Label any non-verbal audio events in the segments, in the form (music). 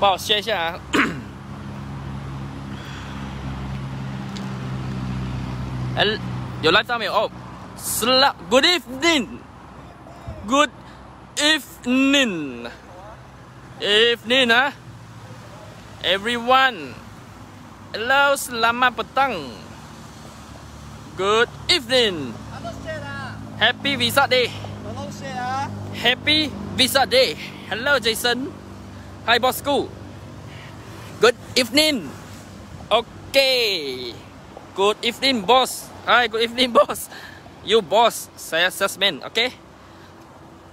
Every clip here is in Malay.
帮我歇一下啊。哎，有来照没有？哦，是啦，Good ah. (coughs) oh, evening, good evening, evening，evening 啊 ah. hello selamat petang, good evening, ah. happy visa day, happy Visa day, hello Jason。Hai bosku. Good evening. Okay. Good evening boss. Hai good evening (laughs) boss. You boss. saya salesman, okay?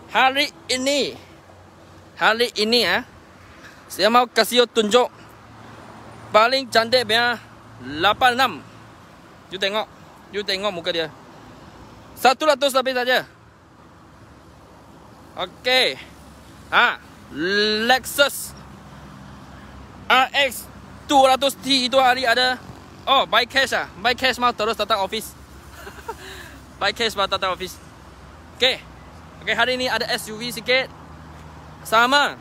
Hari ini hari ini ya. Eh, saya mau kasih tunjuk paling cantik punya 86. You tengok. You tengok muka dia. 100 lebih saja. Okay. Ah. Lexus RX 200T itu hari ada Oh, buy cash ah, buy cash mau terus datang office (laughs) buy cash mau datang office Okay Okay, hari ini ada SUV sikit Sama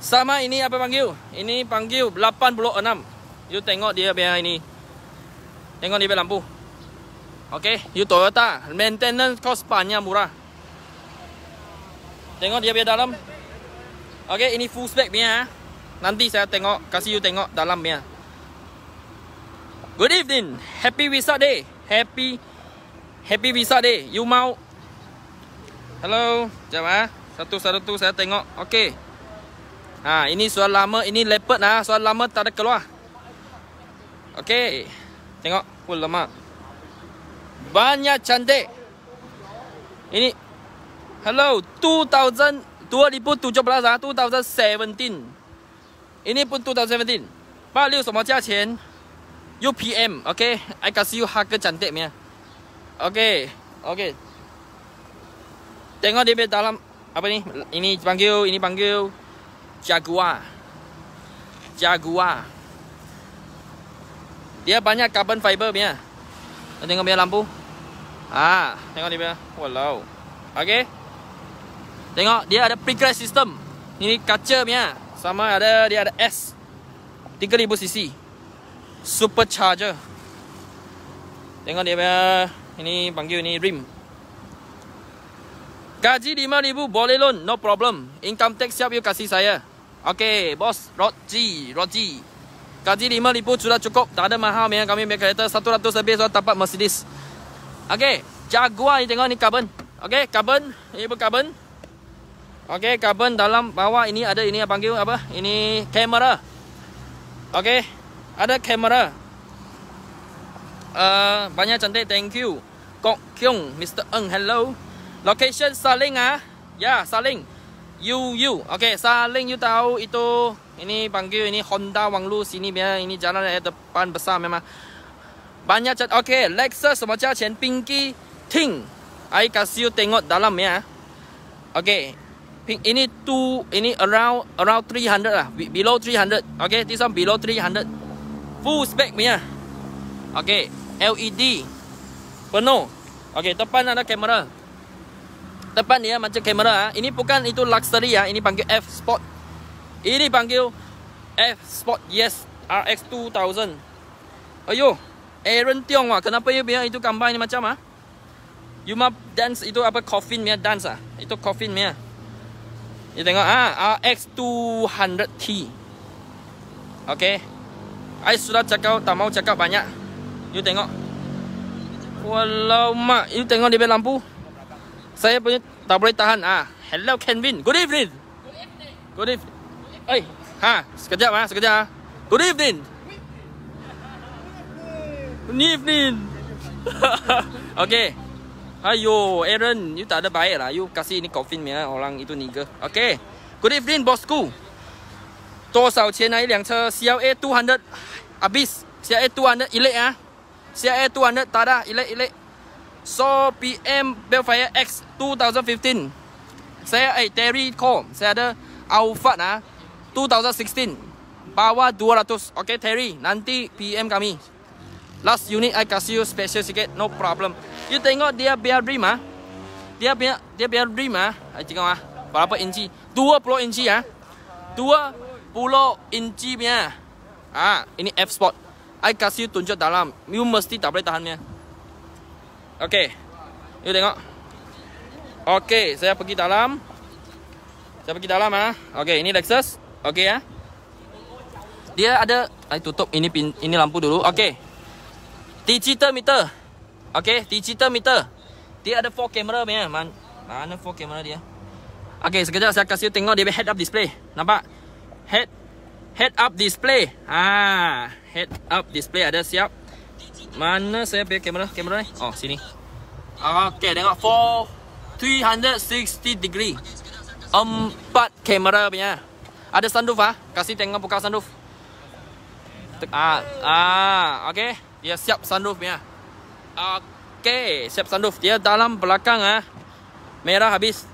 Sama ini apa panggil? Ini panggil 86 You tengok dia biar ini Tengok dia biar lampu Okay, you Toyota Maintenance cost banyak murah Tengok dia biar dalam Okay, ini full spec punya. Ah. Nanti saya tengok, kasih you tengok dalam punya. Good evening. Happy visa day. Happy happy visa day. You mau? Hello. Jom ah. Satu-satu saya tengok. Okay. Ha, ini soal lama, ini leopard ah. soal lama tak ada keluar. Okay, Tengok full lama. Banyak cantik. Ini Hello, 2000 Tua pun lah. 2017 tahun 2017 ini pun 2017 86什么价钱 UPM OK I can see you 哈哥讲对没 OK OK tengok di dalam apa ni ini panggil ini panggil Jaguar Jaguar dia banyak carbon fiber punya tengok punya lampu Ah, tengok ni punya walau OK Tengok dia ada pre-crash system Ini kaca punya Sama ada dia ada S 3000cc Supercharger Tengok dia punya Ini panggil ni rim Gaji 5000 boleh loan No problem Income tax siap you kasih saya Ok bos Roji Roji Gaji 5000 sudah cukup Tak ada mahal punya kami punya kereta 100 lebih sudah dapat Mercedes Ok Jaguar ni tengok ni carbon Ok carbon Ini pun carbon Okey, carbon dalam bawah ini ada ini apa panggil apa? Ini kamera. Okey. Ada kamera. Uh, eh, banyak cantik, thank you. Kok Kyung, Mr. Eng, hello. Location Saling ah. Ya, yeah, Saling. You you. Okey, Saling you tahu itu ini panggil ini Honda Wanglu sini dia. ini jalan ada depan besar memang. Banyak cantik. Okey, Lexus macam Chen Pinky Ting. Ai kasih you tengok dalam ya. Okey ping, ini two ini around around 300 lah below 300 okay this one below 300 full spec punya okay LED penuh okay depan ada kamera depan dia macam kamera ah ini bukan itu luxury ya. ini panggil F Sport ini panggil F Sport yes RX 2000 ayo Aaron Tiong wah kenapa dia bilang itu gambar ini macam ah Yuma dance itu apa coffin dia dance ah itu coffin dia Ni tengok ah ha? RX 200T. Okey. Ai sudah cakap tak mau cakap banyak. You tengok. Walau mak, you tengok dia lampu. Saya punya tak boleh tahan ah. Ha? Hello Kevin. Good evening. Good evening. Good evening. Oi. Ha, sekejap ah, ha? sekejap Ha? Good evening. Good evening. Good (laughs) evening. Okey. Ayo, Aaron, you tak ada baik lah. You kasih ini coffin ni orang itu nigger. Okay. Good evening, bosku. Berapa Tosau cian lah, ilang CLA 200. Habis. CLA 200, eh, ilik ya. CLA 200, tak ada, ilik, ilik. So, PM Belfire X 2015. Saya, eh, Terry call. Saya ada Alphard lah. 2016. Bawa 200. Okay, Terry, nanti PM kami. Last unit, I kasih you special sikit. No problem. You tengok dia biar rim ah. Dia biar dia biar rim ah. Ai cikgu ah. Berapa inci? 20 inci ah. 20 inci punya. Ah, ini F spot. saya kasih tunjuk dalam. You mesti tak boleh tahan dia. Okay. You tengok. Okay, saya pergi dalam. Saya pergi dalam ah. Okay, ini Lexus. Okay ya. Ah. Dia ada saya tutup ini ini lampu dulu. Okay. Digital meter. Okay, digital meter. Dia ada 4 kamera punya. Man, mana 4 kamera dia? Okay, sekejap saya kasih tengok dia punya head up display. Nampak? Head head up display. Ha, head up display ada siap. Mana saya punya kamera? Kamera ni? Oh, sini. Okay, tengok 4 360 degree. Empat kamera punya. Ada sunroof ah? Kasih tengok buka sunroof. Ah, ah, okay. Dia siap sunroof punya. Okay, siap sunroof. Dia dalam belakang ah. Merah habis.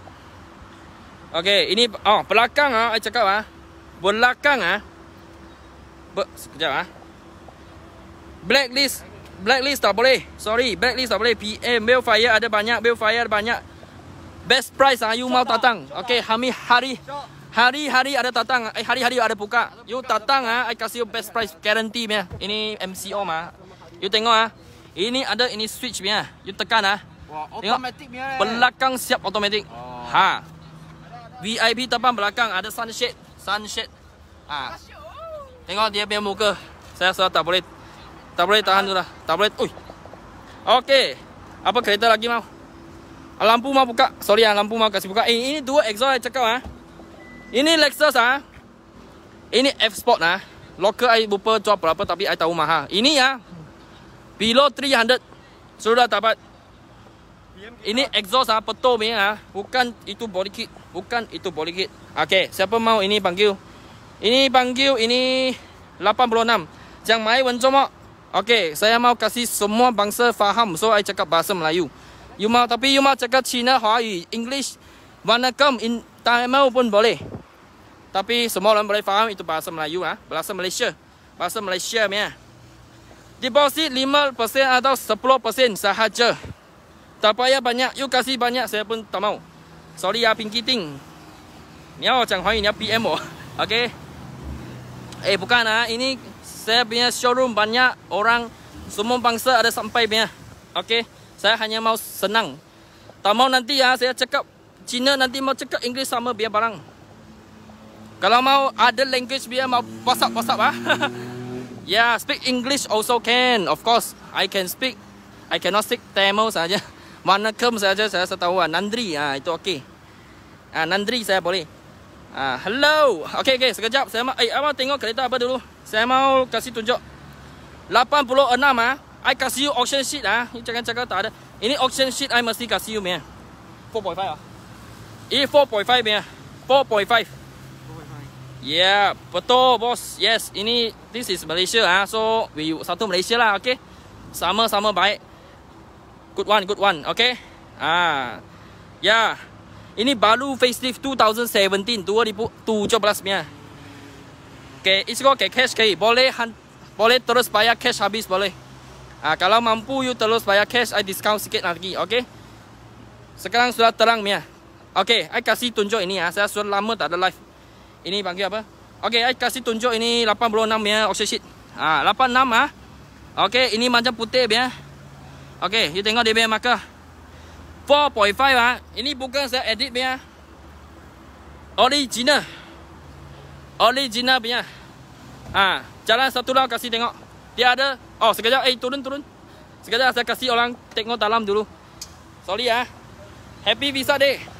Okay, ini oh, belakang ah, saya cakap ah. Belakang ah. Be, sekejap ah. Blacklist. Blacklist tak boleh. Sorry, blacklist tak boleh. PM, mail fire ada banyak, mail fire ada banyak. Best price ah, you Cok mau datang. Okey, hari hari Hari-hari ada datang, eh hari-hari ada buka. You datang ah, I kasih you best price guarantee meh. Ini MCO mah. You tengok ah. Ini ada ini switch punya. You tekan ah. Wah, automatic punya. Belakang siap automatic. Oh. Ha. VIP depan belakang ada sunshade, sunshade. Ha. Tengok dia punya muka. Saya sudah tak boleh. Tak boleh tahan sudah. Tak boleh. Ui. Okey. Apa kereta lagi mau? Lampu mau buka. Sorry ah, lampu mau kasih buka. Eh, ini dua exhaust saya cakap ah. Ini Lexus ah. Ini F Sport ah. Local I bupa jual berapa tapi I tahu mahal. Ini ya, Below 300 Sudah dapat Ini exhaust ah, petol punya ah. Bukan itu body kit Bukan itu body kit Okay Siapa mau ini panggil Ini panggil ini 86 Jangan main wenzong Okay Saya mau kasih semua bangsa faham So I cakap bahasa Melayu You mau Tapi you mau cakap Cina, Hawaii, English Wanakam in Tamil pun boleh Tapi semua orang boleh faham Itu bahasa Melayu ah, Bahasa Malaysia Bahasa Malaysia punya deposit 5% atau 10% sahaja. Tak payah banyak. You kasih banyak, saya pun tak mau. Sorry ya, Pinky Ting. Ni awak jangan huayi, ni PM (laughs) Okay. Eh, bukan lah. Ini saya punya showroom banyak orang. Semua bangsa ada sampai punya. Okay. Saya hanya mau senang. Tak mau nanti ya, saya cakap Cina nanti mau cakap Inggeris sama biar barang. Kalau mau ada language biar mau pasak-pasak ah. (laughs) Yeah, speak English also can. Of course, I can speak. I cannot speak Tamil saja. Mana (laughs) Manakam saja saya saya tahu Nandri ah itu okey. Ah Nandri saya boleh. Ah hello. Okey okey sekejap saya mau eh apa tengok kereta apa dulu. Saya mau kasih tunjuk. 86 ah. I kasih you auction sheet ah. Jangan cakap tak ada. Ini auction sheet I mesti kasih you meh. 4.5 ah. Eh 4.5 meh. 4.5. Yeah, betul bos. Yes, ini this is Malaysia ah. So we satu Malaysia lah, okay? Sama sama baik. Good one, good one, okay? Ah, yeah. Ini baru facelift 2017, 2017 ni. Okay, isko ke cash kah? Boleh boleh terus bayar cash habis boleh. Ah, kalau mampu you terus bayar cash, I discount sedikit lagi, okay? Sekarang sudah terang ni. Okay, I kasih tunjuk ini ya. Saya sudah lama tak ada live. Ini panggil apa? Okey, saya kasih tunjuk ini 86 ya, oxy Ha, 86 ah. Ha. Okey, ini macam putih ya. Okey, you tengok dia punya marker. 4.5 ah. Ha? Ini bukan saya edit punya. Original. Original punya. Ha, jalan satu lah kasih tengok. Dia ada. Oh, sekejap eh turun turun. Sekejap saya kasih orang tengok dalam dulu. Sorry ah. Happy visa deh.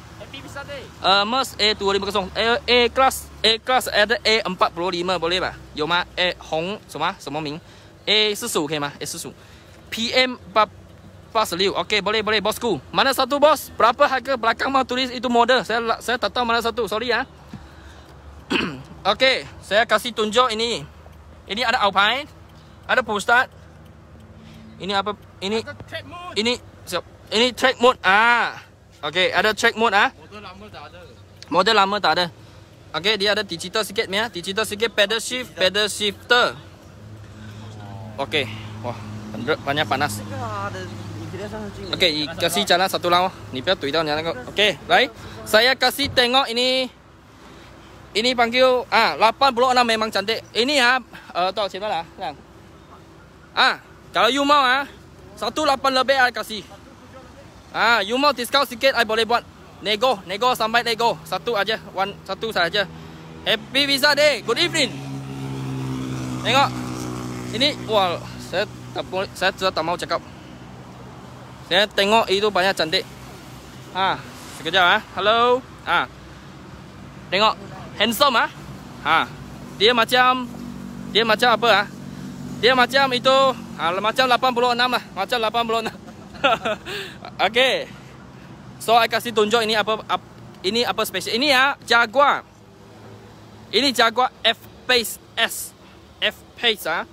Hermes uh, A250 A A class A class ada A 45 boleh tak? Boleh A Hong semua semua ming A Susu, okay ma A Susu. PM 46 okay boleh boleh bosku mana satu bos berapa harga belakang mau tulis itu model saya saya tak tahu mana satu sorry ya (clears throat) okay saya kasih tunjuk ini ini ada Alpine ada Pustat ini apa ini ini siap ini track mode ah Okay, ada track mode ah. Model lama tak ada. Model lama tak ada. Okay, dia ada digital sikit meh. Digital sikit pedal shift, pedal shifter. Okay, Wah, panas banyak panas. Okay, kasih jalan satu lawa. Ni pergi tuidau ni tengok. Okey, baik. Right. Saya kasih tengok ini. Ini panggil ah 86 memang cantik. Ini ha, ah, uh, eh, tahu siapa lah, kan? Ah, kalau you mau ah, 18 lebih ah kasih. Ah, you mau discount sikit, I boleh buat nego, nego sampai nego satu aja, one satu saja. Happy visa day, good evening. Tengok, ini, wah, saya tak boleh, saya sudah tak mau cakap. Saya tengok itu banyak cantik. Ah, sekejap ah, hello. Ah, tengok, handsome ah. Ah, dia macam, dia macam apa ah? Dia macam itu, ah, macam 86 lah, macam 86. (laughs) Okay. So I kasih tunjuk ini apa, ini apa special. Ini ya Jaguar. Ini Jaguar F Pace S. F Pace ah.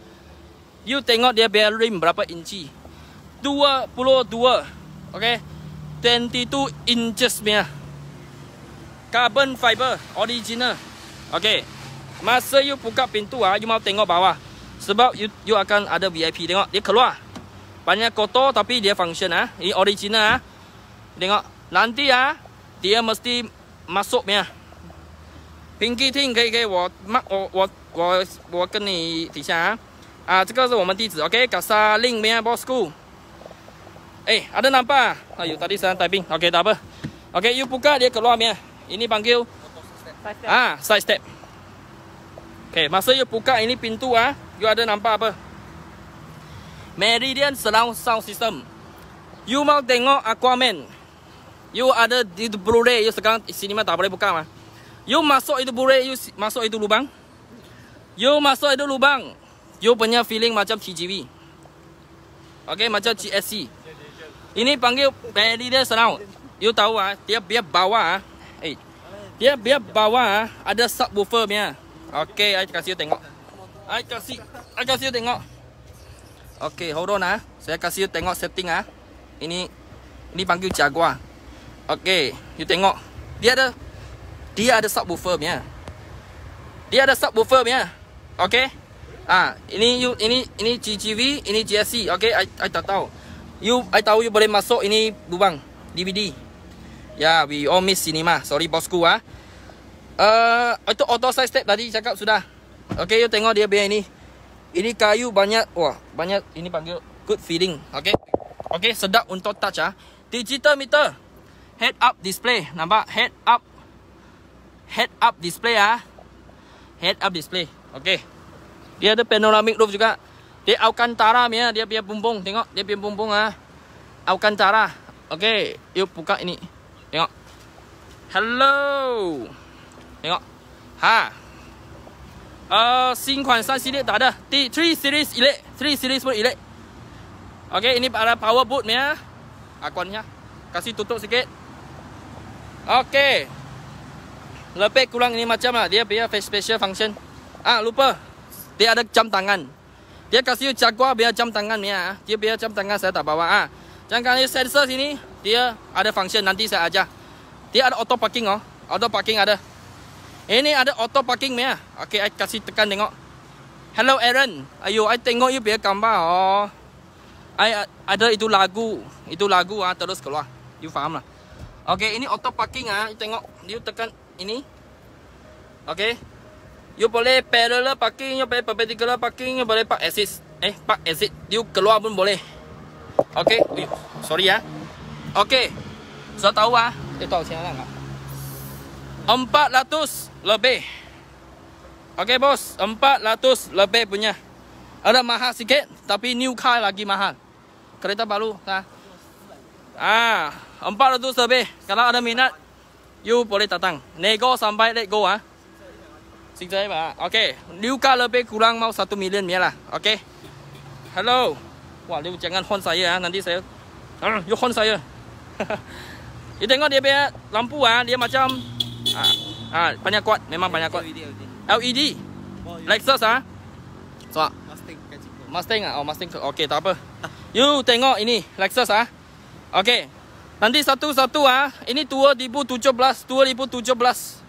You tengok dia bear rim berapa inci? 22. Okay. 22 inches mia. Carbon fiber original. Okay. Masa you buka pintu ah, you mau tengok bawah. Sebab you you akan ada VIP tengok dia keluar. Banyak kotor tapi dia function ah. Ini original ah. Tengok, nanti ah dia mesti masuk ya. Pinky Ting, kei kei, wo mak wo wo wo wo gen ni di sana. ah. ini adalah nomor kita. Okay, Gasa Ling Mia Boss School. Eh, ada nampak? Ayuh, tadi saya typing. Okay, tak apa. Okay, you buka dia keluar Mia. Ini panggil ah side step. Okay, masa you buka ini pintu ah, you ada nampak apa? Meridian Surround Sound System. You mau tengok Aquaman. You ada di Blu-ray. You sekarang di sinema tak boleh buka mah? You masuk itu Blu-ray. You masuk itu lubang. You masuk itu lubang. You punya feeling macam TGV. Okay, macam GSC. Ini panggil Meridian Surround. You tahu ah, dia dia bawah ah. Eh. Dia bawah ah. ada subwoofer punya. Okey, ai kasih you tengok. Ai kasih, ai kasih tengok. Okey, hold on ah. Saya kasih you tengok setting ah. Ini ini panggil Jaguar. Okey, you tengok. Dia ada dia ada subwoofer punya. Dia ada subwoofer punya. Okey. Ah, ini you ini ini GGV, ini GSC. Okey, I I tak tahu. You I tahu you boleh masuk ini lubang DVD. Ya, yeah, we all miss cinema. Sorry bosku ah. Eh, uh, itu auto side step tadi cakap sudah. Okey, you tengok dia biar ini. Ini kayu banyak Wah Banyak Ini panggil Good feeling Okay Okay sedap untuk touch ah. Digital meter Head up display Nampak Head up Head up display ah. Head up display Okay Dia ada panoramic roof juga Dia Alcantara ya. Ah. Dia punya bumbung Tengok Dia punya bumbung ah. Alcantara Okay Yuk buka ini Tengok Hello Tengok Ha 呃，新款三系列打的，第 ah, three series elite，three series pun elite。OK，ini para power boot nya，akunnya，kasih ah. ah. tutup sedikit。OK，Lepek kurang ini macam lah dia biar face special Ah lupa，dia ada jam tangan，dia kasih jaguar biar jam tangan nya，dia biar jam tangan saya tak bawa ah。Jangan ini sensor sini dia ada function nanti saya aja，dia ada auto parking oh，auto parking ada。ini ada auto parking meh. Ah. Okey, saya kasih tekan tengok. Hello Aaron. Ayo, saya tengok you biar gambar. Oh. I, ada itu lagu. Itu lagu ah terus keluar. You faham lah. Okey, ini auto parking ah. Tengok, you tekan ini. Okey. You boleh parallel parking, you boleh perpendicular parking, you boleh park exit. Eh, park exit. You keluar pun boleh. Okey. Sorry ya. Okey. Sudah so, tahu ah. Itu tahu sini lah. Empat 400 lebih. Okey bos, empat 400 lebih punya. Ada mahal sikit tapi new car lagi mahal. Kereta baru ha. Ah, empat ratus lebih. Kalau ada minat you boleh datang. Nego sampai let go ah. Ha? Sikit saja, ha? Okey, new car lebih kurang mau satu million lah. Okey. Hello. Wah, lu jangan hon saya ah, nanti saya. Ah, you hon saya. Ini (laughs) tengok dia punya lampu ah, dia macam Ah, ah banyak kuat, memang banyak kuat. LED. Lexus e ah. So. Mustang Mustang ah, oh Mustang. okay, tak apa. You tengok ini Lexus ah. okay. Nanti satu-satu ah. Ini 2017, 2017.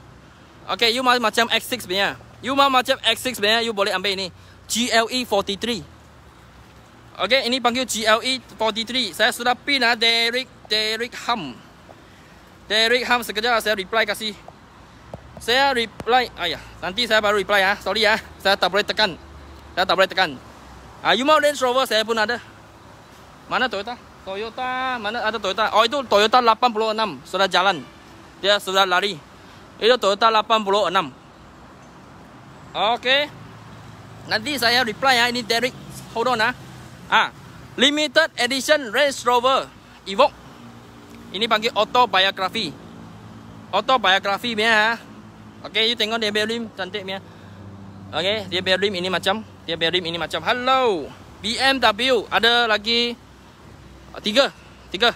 okay. you mahu macam X6 punya. You mahu macam X6 punya, you boleh ambil ini. GLE 43. Okay, ini panggil GLE 43. Saya sudah pin ah Derek Derek Ham. Derek Ham sekejap saya reply kasih saya reply ayah ya. nanti saya baru reply ya sorry ya saya tak boleh tekan saya tak boleh tekan ah you mau Range Rover saya pun ada mana Toyota Toyota mana ada Toyota oh itu Toyota 86 sudah jalan dia sudah lari itu Toyota 86 oke okay. nanti saya reply ya ini Derek hold on ya ah limited edition Range Rover Evoque ini panggil autobiography autobiography ya Okay, you tengok dia bear rim cantik punya. Okay, dia bear rim ini macam. Dia bear rim ini macam. Hello. BMW. Ada lagi. Oh, tiga. Tiga.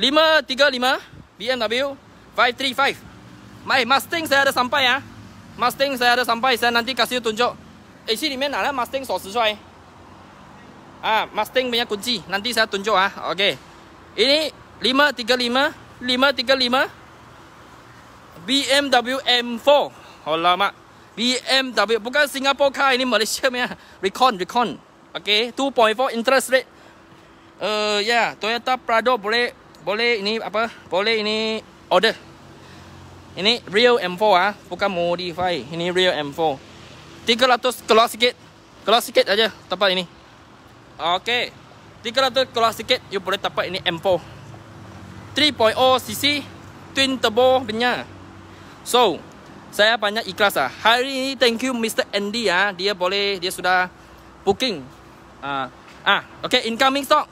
Lima, tiga, lima. BMW. Five, three, five. Mai, Mustang saya ada sampai ya. Mustang saya ada sampai. Saya nanti kasih tunjuk. Eh, sini mana lah Mustang so sesuai. Ah, Mustang punya kunci. Nanti saya tunjuk ah. Okay. Ini lima, tiga, lima. Lima, tiga, lima. BMW M4. Alamak. BMW. Bukan Singapore car. Ini Malaysia punya. Recon. Recon. Okay. 2.4 interest rate. Uh, yeah. Toyota Prado boleh. Boleh ini apa. Boleh ini order. Ini real M4 ah. Bukan modify. Ini real M4. 300 keluar sikit. Keluar sikit aja Tempat ini. Okay. 300 keluar sikit. You boleh tempat ini M4. 3.0 cc. Twin turbo. Benar. So, saya banyak ikhlas lah. Hari ini thank you Mr. Andy ya. Dia boleh, dia sudah booking. Ah, ah okay, incoming stock.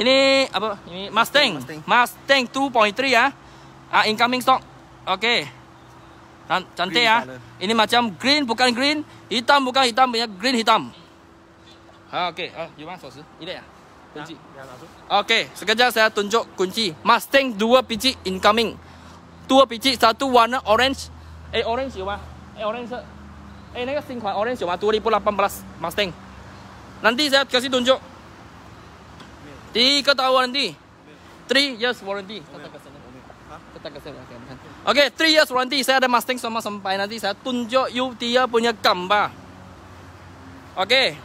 Ini apa? Ini Mustang. Mustang, Mustang 2.3 ya. Ah. ah, incoming stock. Okay. Cantik ya. Ah. Color. Ini macam green bukan green. Hitam bukan hitam. Banyak green hitam. Ha, okay. Ah, you want sauce? Ini ya? Kunci. Ya, ya, okay. Sekejap saya tunjuk kunci. Mustang 2 pinci Incoming tua picik satu warna orange eh orange siapa ya, eh orange eh nak kan sing kuat orange siapa ya, 2018 Mustang nanti saya kasih tunjuk tiga tahun nanti three years warranty kita kasih kita kasih okay three years warranty saya ada Mustang sama sampai nanti saya tunjuk you dia punya gambar okay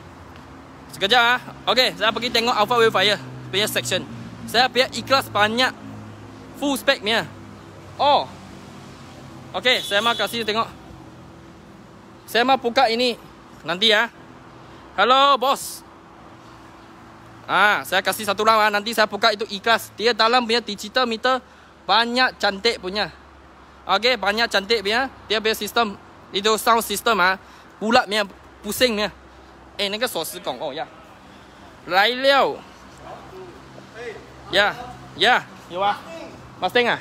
Sekeja. ah okay saya pergi tengok Alpha Wave Fire. punya section saya biar ikhlas banyak full spec punya Oh. okay saya mah kasih tengok. Saya mah buka ini nanti ya. Halo, bos. Ah, saya kasih satu lah nanti saya buka itu ikhlas. Dia dalam punya digital meter banyak cantik punya. Okay banyak cantik punya. Dia punya sistem itu sound system ah. Bulat punya pusing punya. Eh, nak suara si gong. Oh, ya. Lai liao. Ya. Ya. Yeah. Yeah. Yeah. ah.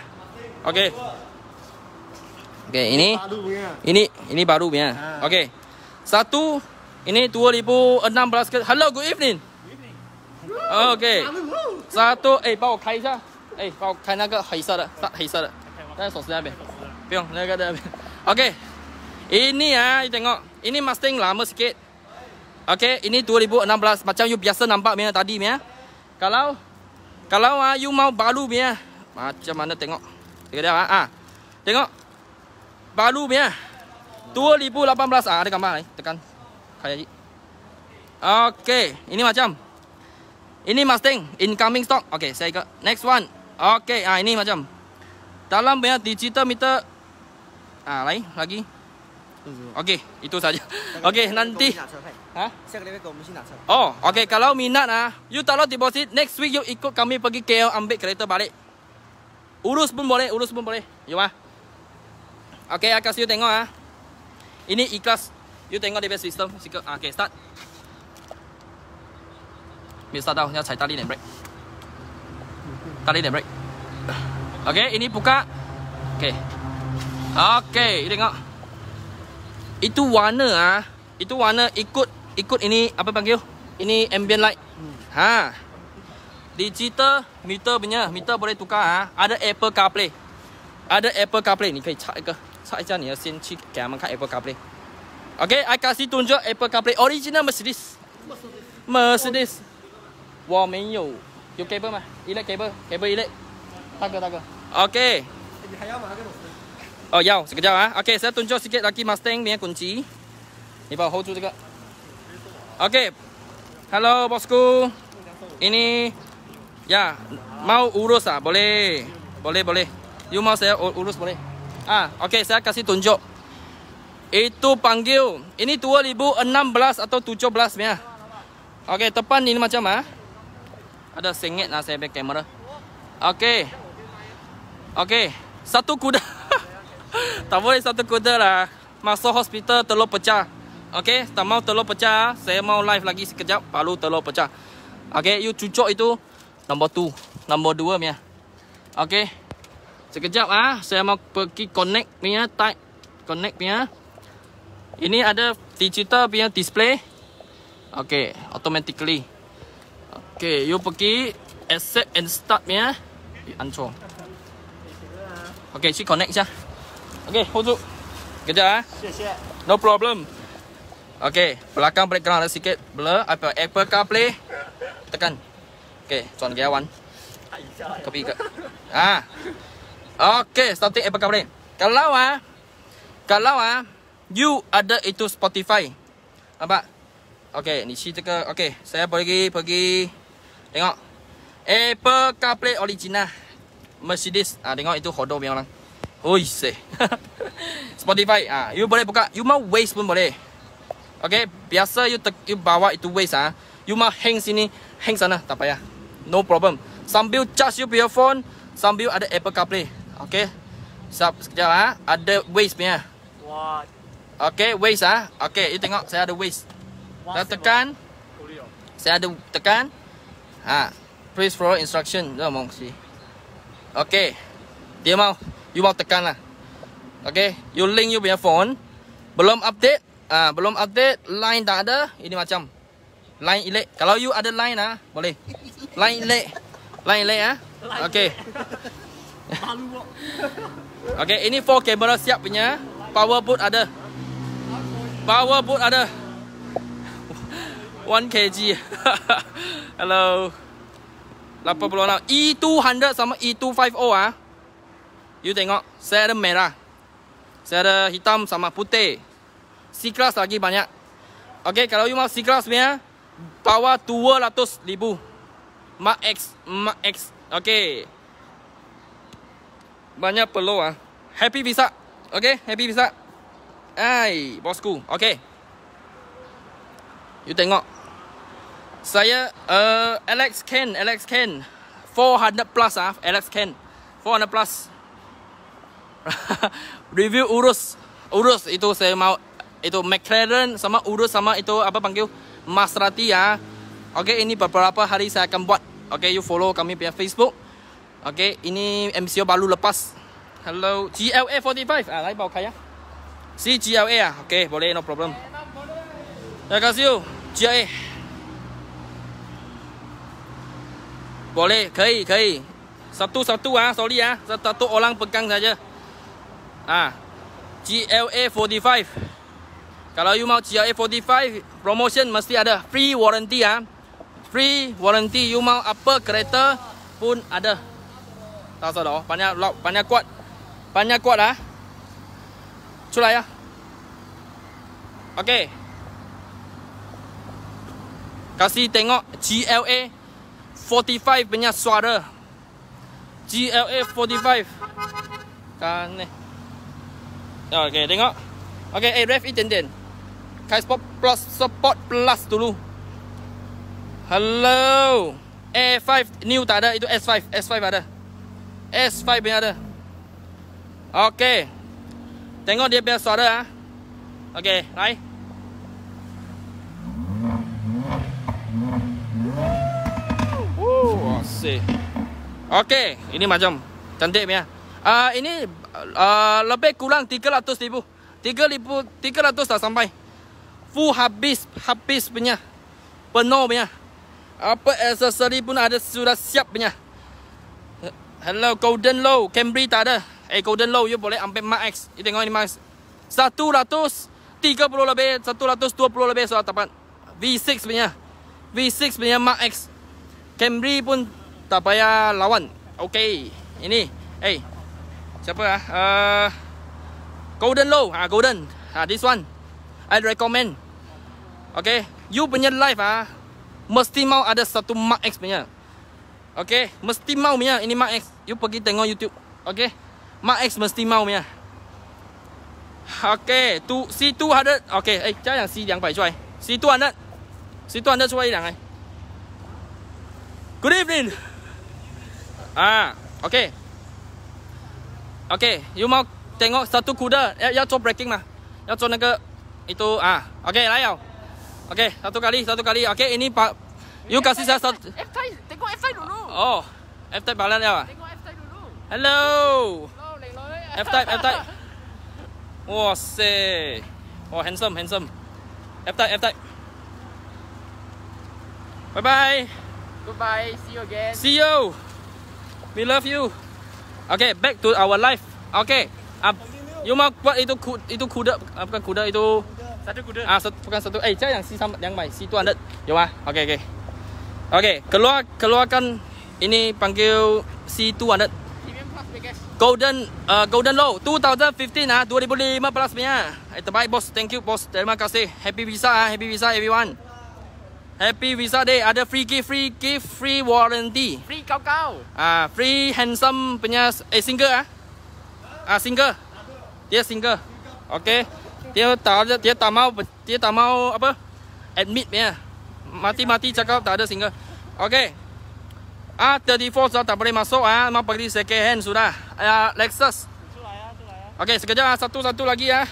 Okey. Okey, ini. Ini ini baru punya. Ha. Okey. Satu ini 2016 ke. Hello, good evening. Good evening. Okey. Satu, eh, bawa kai saja. Eh, bawa kai naga hitam, dah. Tak hijau dah. Dan sos dia ambil. Biar, naga dia ambil. Okey. Ini ya, ah, you tengok. Ini Mustang lama sikit. Okey, ini 2016 macam you biasa nampak punya tadi punya. Kalau kalau ah, you mau baru punya. Macam mana tengok. Sekejap ah. ah. Tengok. Baru punya. 2018 ah ada gambar ni. Tekan. Kayak Okey, ini macam. Ini Mustang incoming stock. Okey, saya ikut. Next one. Okey, ah ini macam. Dalam punya digital meter Ah, lain lagi. Okey, itu saja. Okey, nanti. Eh? Ha? Oh, okey kalau minat ah, you taruh deposit next week you ikut kami pergi KL ambil kereta balik. Urus pun boleh, urus pun boleh. Yo ah. Okey, akak siu tengok ah. Ini ikhlas. You tengok dia best system. Sikit. Ah, okay, start. Mi start dah, nak cai tali ni break. Tali ni break. Okey, ini buka. Okey. Okey, tengok. Itu warna ah. Itu warna ikut ikut ini apa panggil? Ini ambient light. Ha digital meter punya meter boleh tukar ah. Ada Apple CarPlay. Ada Apple CarPlay, 你可以插一个，插一下你的先去给他们看 ah, Apple CarPlay。OK, I kasih tunjuk Apple CarPlay original Mercedes. Mercedes. 我没有有 cable 吗？一类 cable cable saya tunjuk sikit lagi Mustang ni kunci. 面滚机。你帮我 hold Hello bosku. Ini Ya, mau urus ah, boleh. Boleh, boleh. You mau saya urus boleh. Ah, okay, saya kasih tunjuk. Itu panggil. Ini enam belas atau 17 ya. Okay, tepan ini macam ah. Ada sengit lah saya pakai kamera. Okay, okay. satu kuda. (laughs) tak boleh satu kuda lah. Masuk hospital telur pecah. Okay, tak mau telur pecah. Saya mau live lagi sekejap. Palu telur pecah. Okay, you cucuk itu. Nombor 2 Nombor dua Mia Ok Sekejap ah, Saya mau pergi connect Mia Type Connect Mia Ini ada digital Mia display Ok Automatically Ok You pergi Accept and start Mia Ancur Ok Si connect saja Ok Hold up Sekejap ah. No problem Ok Belakang background ada sikit Blur Apple, Apple CarPlay Tekan Okey, Chuan Gawan. Kopi ke? Ah. Ha. okay. starting Apple CarPlay. Kalau ah kalau ah you ada itu Spotify. Apa? Okay, ni si ke? Okay, saya pergi pergi tengok Apple CarPlay original Mercedes. Ah tengok itu hodoh punya orang. Oi, seh. (laughs) Spotify. Ah, you boleh buka. You mau waste pun boleh. Okay, biasa you, you bawa itu waste ah. You mau hang sini, hang sana, tak payah. No problem Sambil charge you punya phone Sambil ada Apple CarPlay Okay Sekejap, sekejap ah. ha Ada Waze punya What? Okay, Waze ha Okay, you tengok saya ada Waze Saya tekan Saya ada tekan Ha Please follow instruction Dia mau kasi Okay Dia mau You mau tekan lah Okay You link you punya phone Belum update Ah, ha, Belum update Line tak ada Ini macam Line elek Kalau you ada line ha Boleh lain leg. Lain leg ah. Okey. (laughs) Malu bot. Okey, ini four camera siap punya. Power boot ada. Power boot ada. 1 (laughs) kg. (laughs) Hello. 86. E200 e sama E250 ah. You tengok, saya ada merah. Saya ada hitam sama putih. C-class lagi banyak. Okey, kalau you mahu C-class punya, bawa 200 ribu. Mak X Mak X Okay Banyak perlu ah. Happy visa Okay Happy visa Hai Bosku Okay You tengok Saya uh, Alex Ken Alex Ken 400 plus ah, Alex Ken 400 plus (laughs) Review urus Urus itu saya mau Itu McLaren sama urus sama itu apa panggil Maserati ya ah. Oke okay, ini beberapa hari saya akan buat Okay, you follow kami via Facebook. Okay, ini MCO baru lepas. Hello, GLA 45. Ah, lai bawa kaya. Si GLA ya. Ah, okay, boleh, no problem. Ya, kasih GLA. Boleh, kei, kei. Satu-satu ah, sorry ah. Satu-satu orang pegang saja. Ah, GLA 45. Kalau you mau GLA 45, promotion mesti ada free warranty ah free warranty you mau apa kereta pun ada. Tak usah dah. Panya lock, panya kuat. Panya kuat ah. Ha? ya. Okey. Kasih tengok GLA 45 punya suara. GLA 45. Kan ni. Ya, okey, tengok. Okey, eh, ref 1 eh, Kai Sport Plus Support Plus dulu. Hello. A5 new tak ada itu S5. S5 ada. S5 punya ada. Okey. Tengok dia biar suara ah. Okey, right. Woo, asyik. Okey, ini macam cantik punya. Ah uh, ini uh, lebih kurang 300,000. 300,000 300 dah sampai. Full habis, habis punya. Penuh punya. Apa aksesori eh, pun ada sudah siap punya. Hello Golden Low, Camry tak ada. Eh Golden Low you boleh ambil Max. You tengok ini Max. 130 lebih, 120 lebih sudah dapat. V6 punya. V6 punya Max. Camry pun tak payah lawan. Okey. Ini. Eh. Siapa ah? Uh, Golden Low. Ah uh, Golden. Ah uh, this one. I recommend. Okey. You punya live ah. Uh. Mesti mau ada satu Mark X punya Okay Mesti mau punya Ini Mark X You pergi tengok YouTube Okay Mark X mesti mau punya Okay tu, C200 Okay Eh Jangan yang C200 C200 C200 C200 Good evening Ah, Okay Okay You mau tengok satu kuda Ya, ya, ya, breaking mah Ya, ya, itu ah, okay, lah, ya, Okey, satu kali, satu kali. Okey, ini pak, you kasih saya satu. F type, tengok F type dulu. Oh, F type balan ya. Tengok F type dulu. Hello. F type, F type. (laughs) Wah, se. Wah, handsome, handsome. F type, F type. Bye bye. Goodbye. See you again. See you. We love you. Okay, back to our life. Okay. Uh, you mau buat itu kuda, itu kuda, apa kuda itu? Satu kuda. Ah, satu pegang satu. Eh, cak yang si sama yang mai. Si tu anda. Yo ah. Okey, okey. Okey, keluar keluarkan ini panggil si tu anda. Golden uh, Golden Low 2015 ah 2015 punya. Ah. Eh, terbaik bos. Thank you bos. Terima kasih. Happy visa ah. Happy visa everyone. Happy Visa Day. Ada free gift, free gift, free warranty. Free kau kau. Ah, free handsome punya eh single ah. Ah single. Dia single. Okay dia tak ada dia tak mau dia tak mau apa admit ya mati mati cakap tak ada single okay ah thirty four sudah tak boleh masuk ah mau pergi second hand sudah ah uh, Lexus okay sekejap ah satu satu lagi ah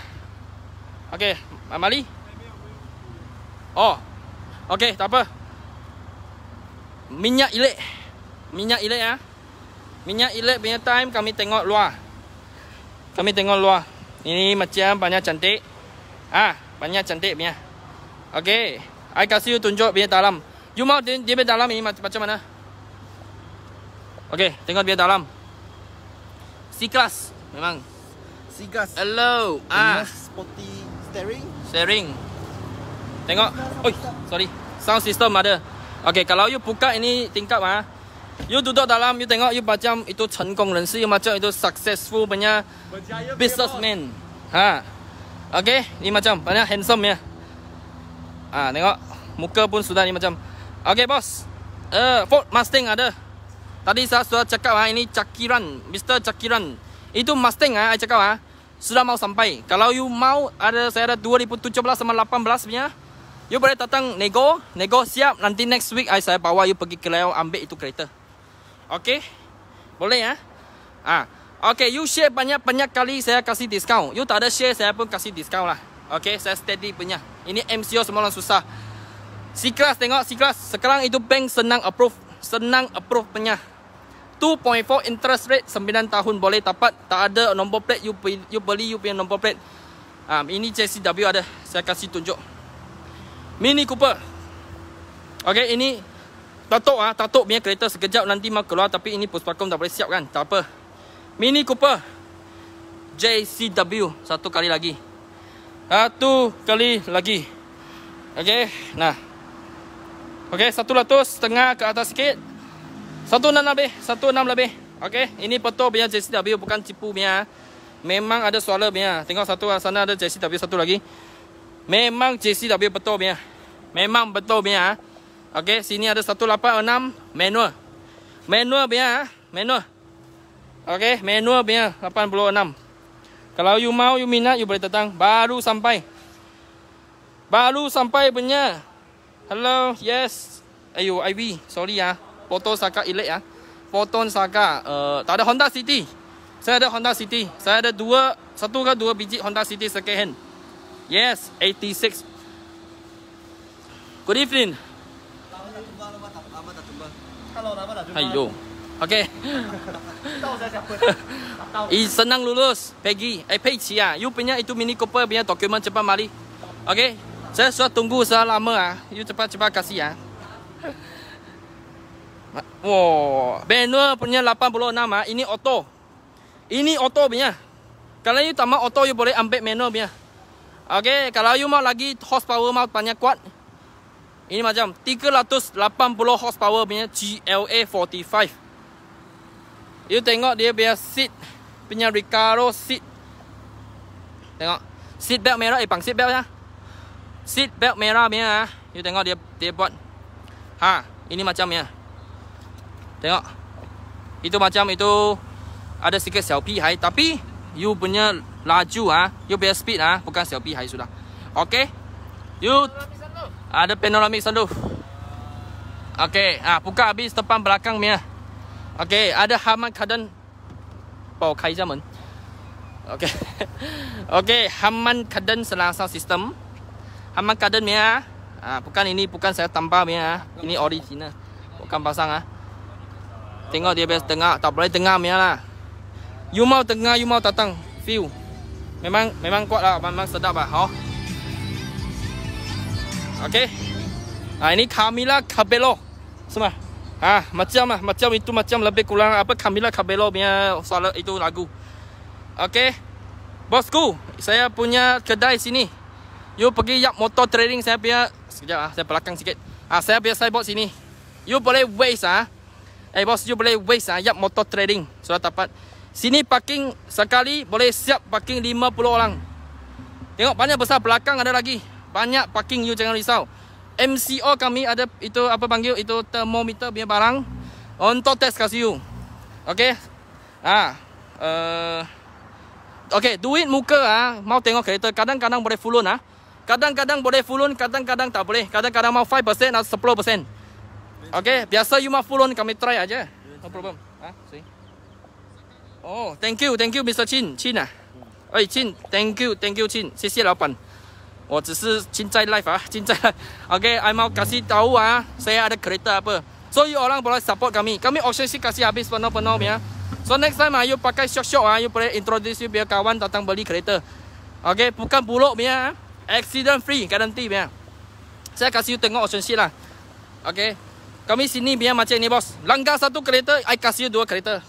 okay Mali oh okay tak apa minyak ilek minyak ilek ya ah. minyak ilek punya time kami tengok luar kami tengok luar ini macam banyak cantik. Ah, banyak cantik punya. Okey. I kasih you tunjuk dia dalam. You mau dia, dia dalam ini macam mana? Okey, tengok dia dalam. C class memang. C class. Hello. Ah. Lah sporty steering. Steering. Tengok. Oi, sorry. Sound system ada. Okey, kalau you buka ini tingkap ah. You duduk dalam, you tengok, you macam itu 成功人士, you macam itu successful punya businessman. Ha. Okay, ini macam, banyak handsome ya. Ah, ha, tengok. Muka pun sudah ini macam. Okay, bos. Eh, uh, Ford Mustang ada. Tadi saya sudah cakap ha, ini cakiran, Mr. Cakiran. Itu Mustang ah, saya cakap ah. Sudah mau sampai. Kalau you mau ada saya ada 2017 sama 18 punya. You boleh datang nego, nego siap nanti next week I ah, saya bawa you pergi ke Leo ambil itu kereta. Okay, Boleh ya? Ah? Ha. Ah. okay. you share banyak-banyak kali saya kasih diskaun. You tak ada share saya pun kasih diskaun lah. Okay, saya steady punya. Ini MCO semua orang susah. Si kelas tengok si kelas. Sekarang itu bank senang approve. Senang approve punya. 2.4 interest rate 9 tahun boleh dapat. Tak ada nombor plate. You, you beli you punya nombor plate. Um, ini JCW ada. Saya kasih tunjuk. Mini Cooper. Okay, ini Tatuk ah, tatuk. punya kereta sekejap nanti mak keluar tapi ini postpartum dah boleh siap kan? Tak apa. Mini Cooper JCW satu kali lagi. Satu kali lagi. Okey. Nah. Okey, 100 setengah ke atas sikit. enam lebih, Satu enam lebih. Okey, ini betul punya JCW bukan cipu punya. Memang ada suara punya. Tengok satu ah, sana ada JCW satu lagi. Memang JCW betul punya. Memang betul punya. Ah. Okey, sini ada 186 manual. Manual punya, ah, manual. Okey, manual punya 86. Kalau you mau, you minat, you boleh datang. Baru sampai. Baru sampai punya. Hello, yes. Ayo, IV. Sorry ya. Ah. Foto saka ilik ya. Ah. Foto saka. Uh, tak ada Honda City. Saya ada Honda City. Saya ada dua, satu ke dua biji Honda City second hand. Yes, 86. Good evening kalau lama dah jumpa. Hayo. Okey. (laughs) Tahu (laughs) eh, senang lulus. Peggy. Eh, Peggy ya. You punya itu mini cooper punya dokumen cepat mari. Okay, Saya sudah tunggu sudah lama ah. You cepat-cepat kasih ya. Wow, Benua punya 86 ah. Ini auto. Ini auto punya. Kalau you tambah auto you boleh ambil manual punya. Okay, kalau you mau lagi horsepower mau banyak kuat, ini macam 380 horsepower punya GLA 45. You tengok dia punya seat punya Ricardo seat. Tengok. Seat belt merah, eh pang seat belt ya. Seat belt merah punya ya. You tengok dia dia buat. Ha, ini macam ya. Tengok. Itu macam itu ada sikit xiao pi tapi you punya laju ha, you punya speed ha, bukan xiao pi sudah. Okay You ada panoramic sunroof. Okey, ah buka habis depan belakang punya. Okey, ada Harman Kardon. Bawa kai zaman. men. Okey. (laughs) Okey, Harman selang selangsa sistem. Harman Kardon punya. Ah bukan ini bukan saya tambah punya. Ah. Ini original. Bukan pasang ah. Tengok dia best tengah, tak boleh tengah punya lah. You mau tengah, you mau datang. Feel. Memang memang kuat lah, memang sedap lah. Oh. Okay, Ha, ini Camila Cabello. semua. Ha, macam lah. Macam itu macam lebih kurang. Apa Camila Cabello punya suara itu lagu. Okay, Bosku. Saya punya kedai sini. You pergi yap motor trading saya punya. Sekejap lah. Saya belakang sikit. Ha, saya punya sideboard sini. You boleh waste ah. Ha? Eh bos, you boleh waste ah. Ha? Yap motor trading. Sudah dapat. Sini parking sekali boleh siap parking 50 orang. Tengok banyak besar belakang ada lagi banyak parking you jangan risau. MCO kami ada itu apa panggil itu thermometer punya barang untuk test kasih you. Okey. Ah. Ha, uh, eh, Okey, duit muka ah, mau tengok kereta kadang-kadang boleh full loan ah. Kadang-kadang boleh full loan, kadang-kadang tak boleh. Kadang-kadang mau 5% atau 10%. Okey, biasa you mau full loan kami try aja. No problem. Ah, see. Oh, thank you, thank you Mr. Chin. Chin ah. Oi, Chin, thank you, thank you Chin. Sisi lapan. 我只是现在 live 啊，现在 (laughs) OK，爱猫感谢到啊，谁啊的 orang boleh support kami kami option 是感谢阿 bis pun pun pun ya so next time 啊，又大概 shock short 啊，又 play introduce datang beli creator OK，bukan buluk ni ya ah，accident free guarantee ya saya kasih you tengok option sheet lah OK kami sini biar macam ni bos langgar satu kereta I kasih you dua kereta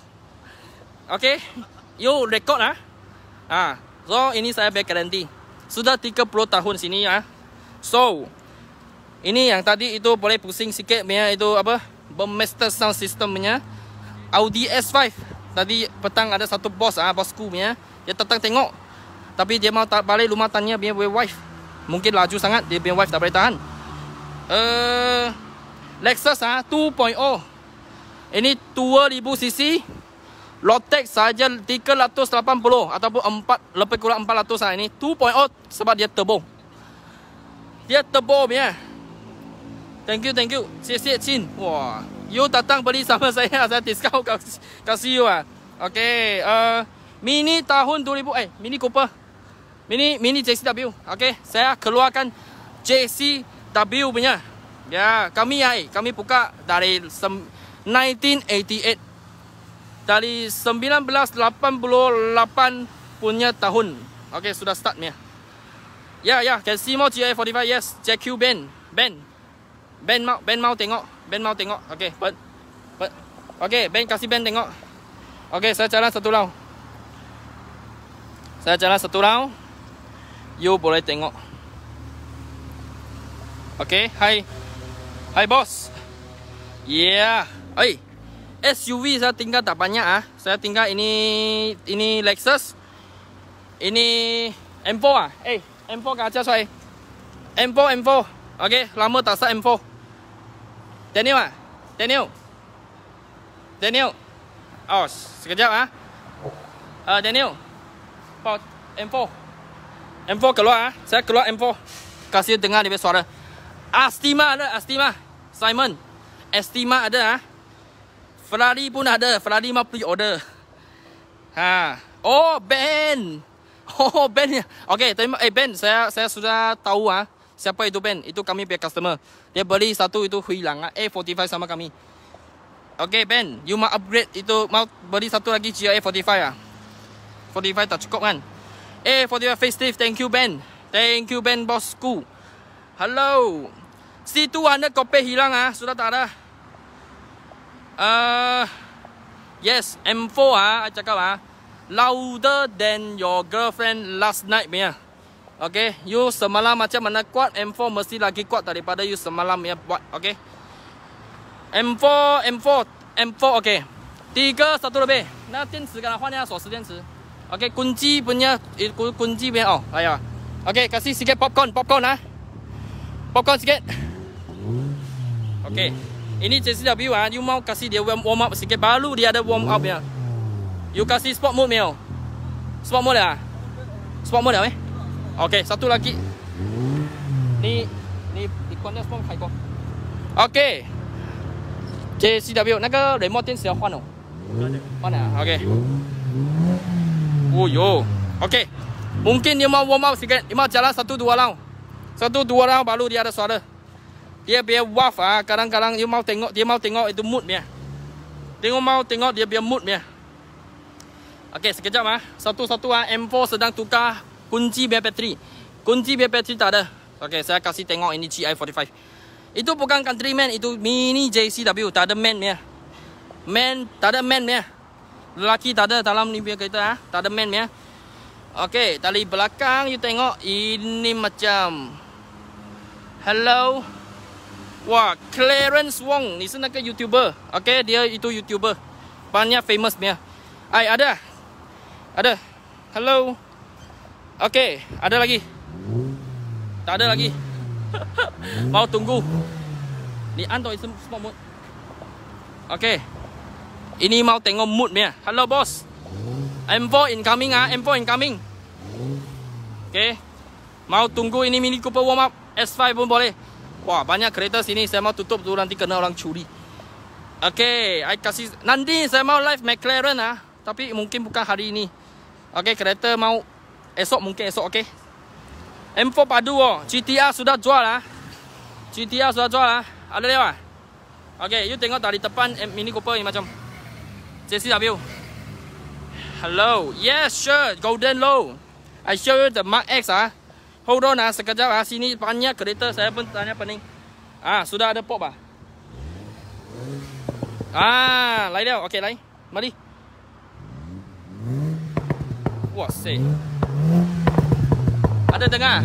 OK you record lah ah. so ini saya biar guarantee sudah 30 tahun sini ya. So ini yang tadi itu boleh pusing sikit punya itu apa? Bermaster sound systemnya Audi S5. Tadi petang ada satu bos ah bosku punya dia datang tengok tapi dia mau tak balik rumah tanya dia punya wife. Mungkin laju sangat dia punya wife tak boleh tahan. Uh, Lexus ah 2.0 ini 2000 cc Lotek saja 380 ataupun 4 lebih kurang 400 lah ini 2.0 sebab dia turbo. Dia turbo ya. Thank you thank you. Sia sia chin. Wah, you datang beli sama (laughs) saya saya diskaun kasih kasi you e ah. Okey, uh, mini tahun 2000 eh mini Cooper. Mini mini JCW. Okey, saya keluarkan JCW punya. Ya, yeah, kami ai, kami buka dari 1988 dari 1988 punya tahun. Okey, sudah start ni. Ya, ya, yeah, can see more GA45. Yes, JQ Ben. Ben. Ben mau, Ben mau tengok. Ben mau tengok. Okey, Ben. Ben. Okey, Ben kasih Ben tengok. Okey, saya jalan satu round. Saya jalan satu round. You boleh tengok. Okey, hai. Hai bos. Yeah. Oi. Hey. SUV saya tinggal tak banyak ah. Saya tinggal ini ini Lexus. Ini M4 ah. Eh, hey, M4 kaca saya. M4 M4. Okey, lama tak sat M4. Daniel ah. Daniel. Daniel. Oh, sekejap ah. Uh, Daniel. Pot M4. M4 keluar ah. Saya keluar M4. Kasih dengar dia suara. Astima ada, Astima. Simon. Estima ada ah. Ferrari pun ada. Ferrari mah pre-order. Ha. Oh, Ben. (laughs) Oh, Ben. Ya. Okay, terima. Eh, Ben, saya saya sudah tahu ah. Ha. Siapa itu Ben? Itu kami pay customer. Dia beli satu itu hilang. Ah. A45 sama kami. Okay, Ben. You mah upgrade itu. Mau beli satu lagi GIA 45 ah. 45 tak cukup kan? A45 face festive. Thank you, Ben. Thank you, Ben bosku. Hello. si Situ anda kopi hilang ah. Sudah tak ada. Uh, yes, M4 ah, I cakap ah. Louder than your girlfriend last night, Mia. Okay, you semalam macam mana kuat M4 mesti lagi kuat daripada you semalam ya buat, okay? M4, M4, M4, okay. Tiga, satu lebih. Nah, tensi kena 换 ya, 锁匙电池. Okay, kunci punya, eh, kunci punya, oh, ayah. Okay, kasih sikit popcorn, popcorn ah. Popcorn sikit. Okay. Ini Chelsea dah biar, you mau kasih dia warm up sikit baru dia ada warm up ya. You kasih sport mode meo. Sport mode lah. Sport mode lah eh. Okey, satu lagi. Ni ni ikon dia sport kaiko. Okey. JCW, na ge remote tin xiao huan oh. Huan ah, okey. Oh yo. Okey. Mungkin dia mau warm up sikit. Dia mau jalan satu dua round. Satu dua round baru dia ada suara dia biar waf ah kadang-kadang you mau tengok dia mau tengok itu mood dia tengok mau tengok dia biar mood dia okey sekejap ah satu-satu ah M4 sedang tukar kunci biar bateri kunci biar bateri tak ada okey saya kasih tengok ini GI45 itu bukan countryman itu mini JCW tak ada man dia man tak ada man dia lelaki tak ada dalam ni biar kereta ah tak ada man dia okey tali belakang you tengok ini macam Hello. Wah, Clarence Wong ni sana ke YouTuber. Okey, dia itu YouTuber. Pannya famous dia. Ai ada. Ada. Hello. Okey, ada lagi. Tak ada lagi. (laughs) Mau tunggu. Ni anto itu semua mood. Okey. Ini mau tengok mood dia. Hello boss. M4 incoming ah, M4 incoming. Okey. Mau tunggu ini mini Cooper warm up S5 pun boleh. Wah banyak kereta sini Saya mau tutup tu nanti kena orang curi Okay I kasih Nanti saya mau live McLaren ah. Tapi mungkin bukan hari ini Okay kereta mau Esok mungkin esok okay M4 padu oh GTR sudah jual ah. GTR sudah jual ah. Ada dia lewa ah? Okay you tengok dari tepan Mini Cooper ni macam JCW Hello Yes sure Golden low I show you the Mark X ah. Hold on lah sekejap lah Sini banyak kereta Saya pun tanya pening Ah Sudah ada pop lah Ah, lain dia Okay lain Mari Wah say Ada tengah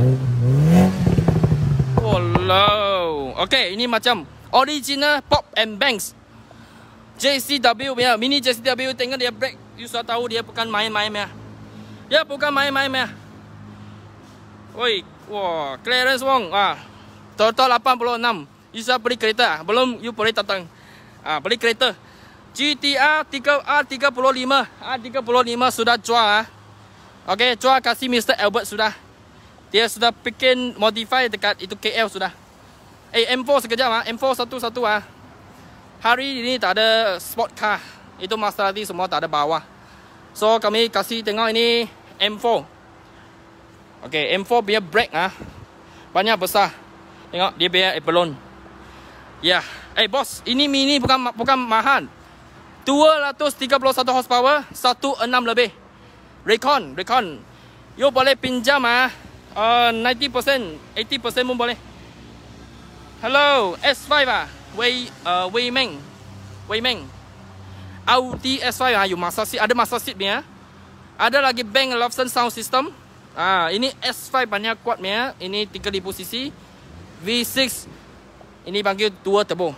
Walau Okay ini macam Original pop and banks JCW ya, Mini JCW Tengok dia break You sudah tahu dia bukan main-main ya. Dia ya, bukan main-main ya. Oi, wah, clearance wong. Ah. Total 86. Isa beli kereta. Ah, belum you boleh datang. Ah, beli kereta. GTR 3 A35. A35 sudah jual ah. Okey, jual kasih Mr Albert sudah. Dia sudah bikin modify dekat itu KL sudah. Eh M4 sekejap ah, M4 satu satu ah. Hari ini tak ada sport car. Itu Maserati semua tak ada bawah. So kami kasih tengok ini M4. Okay, M4 punya brake ah. Banyak besar. Tengok dia biar epilon. Ya. Yeah. Eh hey, bos, ini mini bukan bukan mahan. 231 horsepower, 16 lebih. Recon, recon. You boleh pinjam ah. Uh, 90%, 80% pun boleh. Hello, S5 ah. Wei uh, Wei Meng. Wei Meng. Audi S5 ah, you masa sih? Ada masa sih ah. dia? Ada lagi Bang Lawson sound system. Ha, ini S5 banyak kuat punya. Ini 3000 cc. V6 ini panggil dua turbo.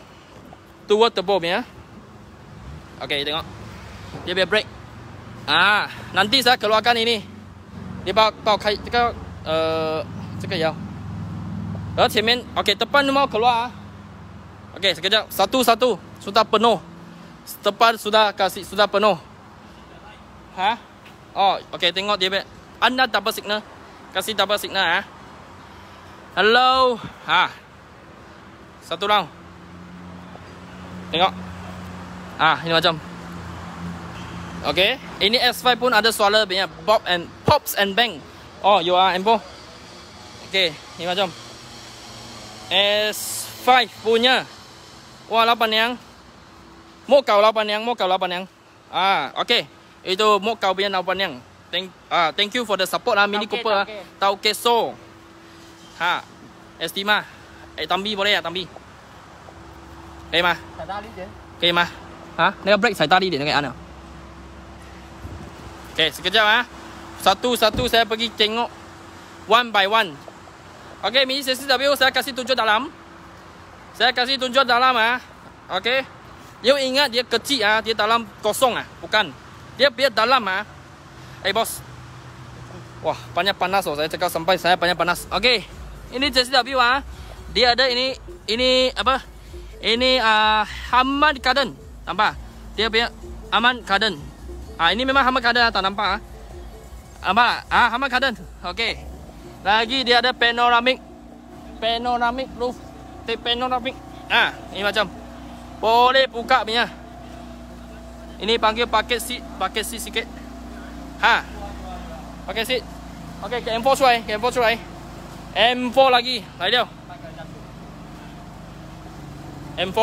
dua turbo punya. Okey, tengok. Dia biar break. Ah, ha, nanti saya keluarkan ini. Dia bawa kau kai ke eh cek ya. Ke oh, depan. Okey, depan ni mau keluar. Ah. Okey, sekejap. Satu-satu sudah penuh. Tepat sudah kasih sudah penuh. Ha? Oh, okey tengok dia back. Anda double signal Kasih double signal ya. Hello ha. Satu round Tengok ha, Ini macam Okay Ini S5 pun ada suara punya Pop and Pops and bang Oh you are info Okay Ini macam S5 punya Wah lapan yang Mokau lapan yang Mokau lapan yang Ah, Okay Itu mokau punya lapan yang Thank ah uh, thank you for the support lah Mini Cooper. Tau keso. Ha. Estima. Eh tambi boleh ya tambi. Okay mah. Okay mah. Ha? Nak break saya tadi dia nak apa? Okay, sekejap ah. Ha. Satu-satu saya pergi tengok one by one. Okay, Mini CCW saya kasih tunjuk dalam. Saya kasih tunjuk dalam ah. Okay. You ingat dia kecil ah, dia dalam kosong ah, bukan. Dia biar dalam ah. Hey bos. Wah, panjang panas loh. Saya cakap sampai saya panjang panas. Okey. Ini tapi wah ah. Dia ada ini ini apa? Ini ah uh, Haman Garden. Nampak? Dia punya Haman Garden. Ah ini memang Haman Garden ah, tak nampak ah. apa? Ah Haman Garden. Okey. Lagi dia ada panoramic panoramic roof. Te panoramic. Ah, ini macam boleh buka punya. Ini panggil paket seat, paket seat sikit. Ha. Okey sit. Okey ke M4 suai, ke M4 suai. M4 lagi. Lai dia. M4.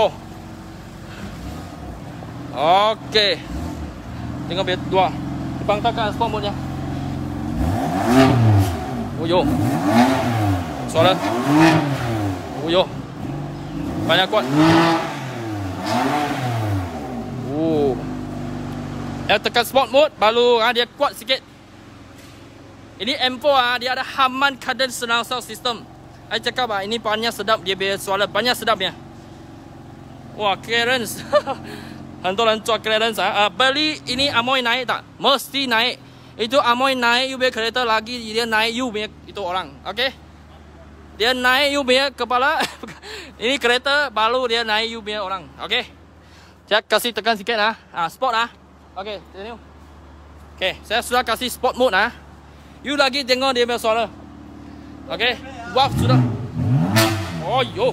Okey. Tengok bet dua. Depan takkan spawn bot dia. Uyo. Suara. Uyo. Banyak kuat. Oh. Eh, tekan sport mode baru ha, dia kuat sikit. Ini M4 ha, ah, dia ada haman Kardon senang Sound System. Saya cakap ha, ini banyak sedap dia biar suara banyak sedap ya. Wah clearance. (laughs) Hantu orang clearance ha. uh, beli ini Amoy naik tak? Mesti naik. Itu Amoy naik you biar kereta lagi dia naik you biar itu orang. okay? Dia naik you biar kepala. (laughs) ini kereta baru dia naik you biar orang. okay? Saya kasih tekan sikit ha. ha, sport lah. Ha. Okey, continue. Okey, saya sudah kasih sport mode ah. You lagi dengar dia punya suara. Okey. Buat sudah. Oh yo.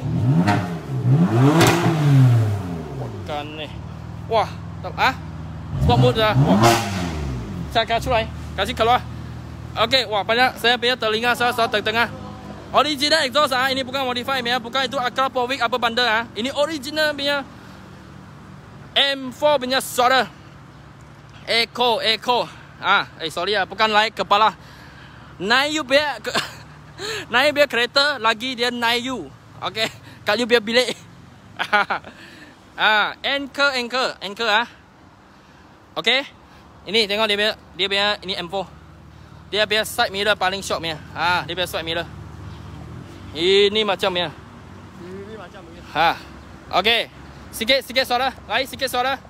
Bukan ni. Wah, tak ah. Sport mode dah. Wah. Saya kasih keluar. Kasih keluar. Okey, wah banyak saya punya telinga saya saya tengah. Original exhaust ah, ini bukan modify ya, bukan itu Akra Powick apa bandar ah. Ini original punya M4 punya suara. Echo, echo. Ah, eh sorry ah, bukan like kepala. Naik you biar ke, (laughs) naik kereta lagi dia naik you. Okay, (laughs) kat you biar bilik. (laughs) ah, anchor, anchor, anchor ah. Okay, ini tengok dia biar, dia biar ini M4. Dia biar side mirror paling short mia. Ah, dia biar side mirror. Ini macam mia. Ini macam mia. Ha. Okay. Sikit, sikit suara. Lai, sikit suara.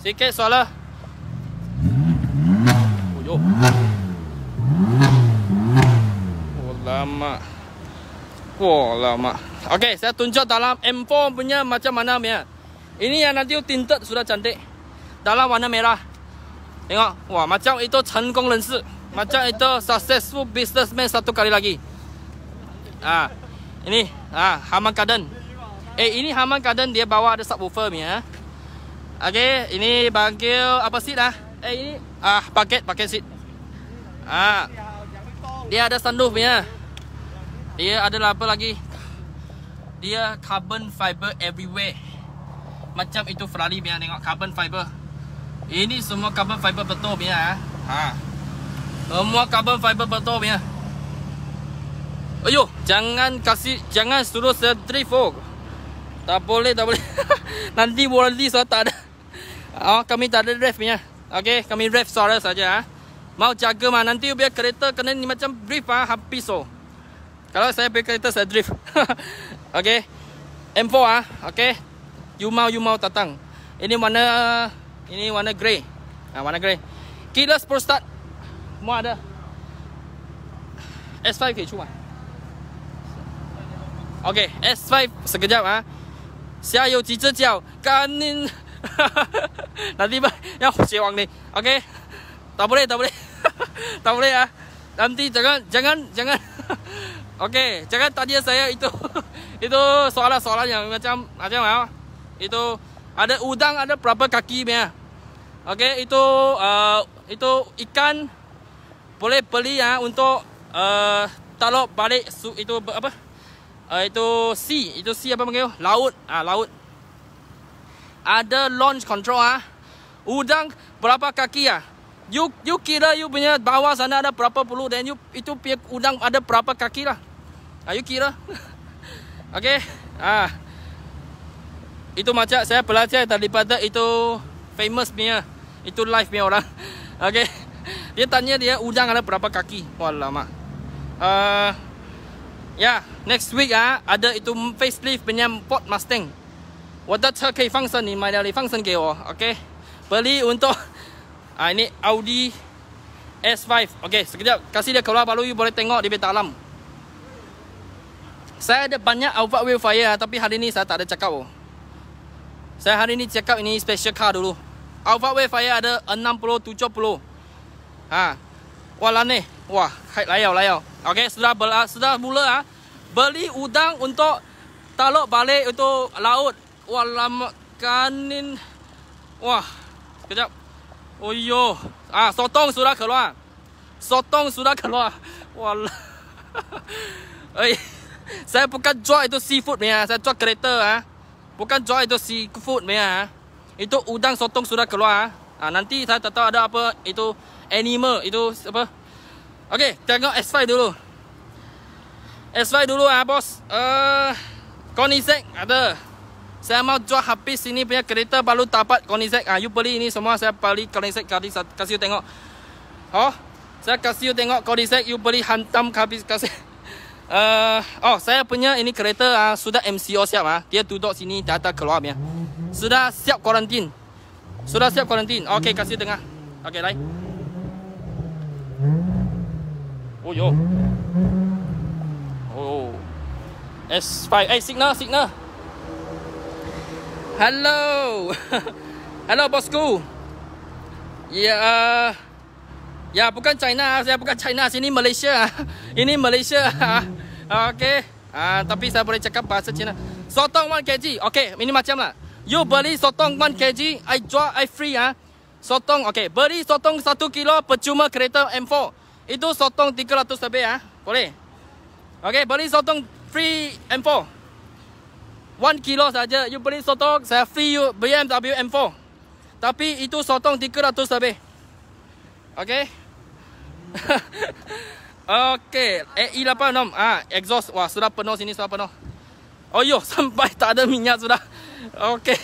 Sikit suara. Yo. Oh lama. Oh lama. Okey, saya tunjuk dalam M4 punya macam mana dia. Ini yang nanti tinted sudah cantik. Dalam warna merah. Tengok, wah macam itu cengkong lens. Macam itu successful businessman satu kali lagi. Ah. Ini ah ha, Haman Garden. Eh ini Haman Garden dia bawa ada subwoofer ni ya. Okey, ini bangkil apa sih dah? Eh ini ah paket paket seat. Ah. Dia ada sunroof punya. Dia ada apa lagi? Dia carbon fiber everywhere. Macam itu Ferrari punya tengok carbon fiber. Ini semua carbon fiber betul punya ah. Ha. Semua carbon fiber betul punya. Ayuh, jangan kasih jangan suruh saya drift oh Tak boleh, tak boleh. (laughs) Nanti warranty saya tak ada. Oh, kami tak ada drift punya. Okey, kami rev suara saja. Ha. Mau jaga mah nanti biar kereta kena ni macam drift ah ha, habis oh. Kalau saya pergi kereta saya drift. (laughs) okey. M4 ah, ha. okey. You mau you mau datang. Ini warna ini warna grey. Ah ha, warna grey. Keyless pro start. Mau ada. S5 ke cuma. Okey, S5 sekejap ah. Ha. Saya 有几只脚，赶紧。(laughs) nanti bah, yang si ni. okay, Tak boleh, tak boleh. (laughs) tak boleh ah. Nanti jangan jangan jangan. (laughs) okay, jangan tadi saya itu. itu soalan-soalan yang macam macam apa? Ah. Itu ada udang ada berapa kaki dia? okay, itu uh, itu ikan boleh beli ya untuk uh, balik itu apa? Uh, itu si, itu si apa panggil? Laut, ah laut ada launch control ah. Ha? Udang berapa kaki ah? Ha? You you kira you punya bawah sana ada berapa puluh dan you itu pihak udang ada berapa kaki lah. Ha, you kira. (laughs) Okey. Ah. Itu macam saya belajar pada itu famous punya. Itu live punya orang. (laughs) Okey. Dia tanya dia udang ada berapa kaki. Wala mak. Uh, ya, yeah, next week ah ada itu facelift punya Ford Mustang. 我的车可以放生，你买了你放生给我 Audi 伯利温多，啊，你奥迪 S5，OK？这个叫，感谢你的 keluar baru，you boleh tengok di bawah dalam。Saya ada banyak Alfa Fire, ah, tapi hari ini saya tak ada cakap. Saya hari ini cakap ini special car dulu. Alfa Fire ada enam puluh tujuh puluh. Ah, wah lane, wah layau layau. Okay, sudah bela sudah mula. Ah，beli udang untuk talok balik untuk laut. Walamak kanin. Wah. Kejap. Oh yo. Ah, sotong sudah keluar. Sotong sudah keluar. Wah. Lah. (laughs) Oi. Saya bukan jual itu seafood ni Saya jual kereta ha. Bukan jual itu seafood ni ha. Itu udang sotong sudah keluar ha. Ah, nanti saya tak tahu ada apa Itu animal Itu apa Okey, tengok S5 dulu S5 dulu ha, bos uh, eh, Konisek ada saya mau jual habis sini punya kereta baru dapat Koenigsegg. Ah, you beli ini semua saya beli Koenigsegg kali kasih you tengok. Oh, saya kasih you tengok Koenigsegg you beli hantam habis kasih. Uh, (laughs) oh, saya punya ini kereta ah sudah MCO siap ah. Dia duduk sini data keluar ya. Sudah siap karantin. Sudah siap karantin. Okay kasih tengah. Okay lai. Oh yo. Oh. S5. Eh, signal, signal. Hello. (laughs) Hello bosku. Ya. Yeah, uh, ya yeah, bukan China, saya bukan China, sini Malaysia. (laughs) Ini Malaysia. (laughs) Okey. Uh, ah, tapi saya boleh cakap bahasa China. Sotong 1 kg. Okey, ini macam lah. You beli sotong 1 kg, I draw, I free ah. Sotong, okey. Beli sotong 1 kilo percuma kereta M4. Itu sotong 300 lebih ah. Boleh. Okey, beli sotong free M4. One kilo saja. You beli sotong, saya free you BMW M4. Tapi itu sotong 300 lebih. Okay? okay. AE86. Ah, exhaust. Wah, sudah penuh sini, sudah penuh. Oh, yo. (laughs) Sampai tak ada minyak sudah. Okay.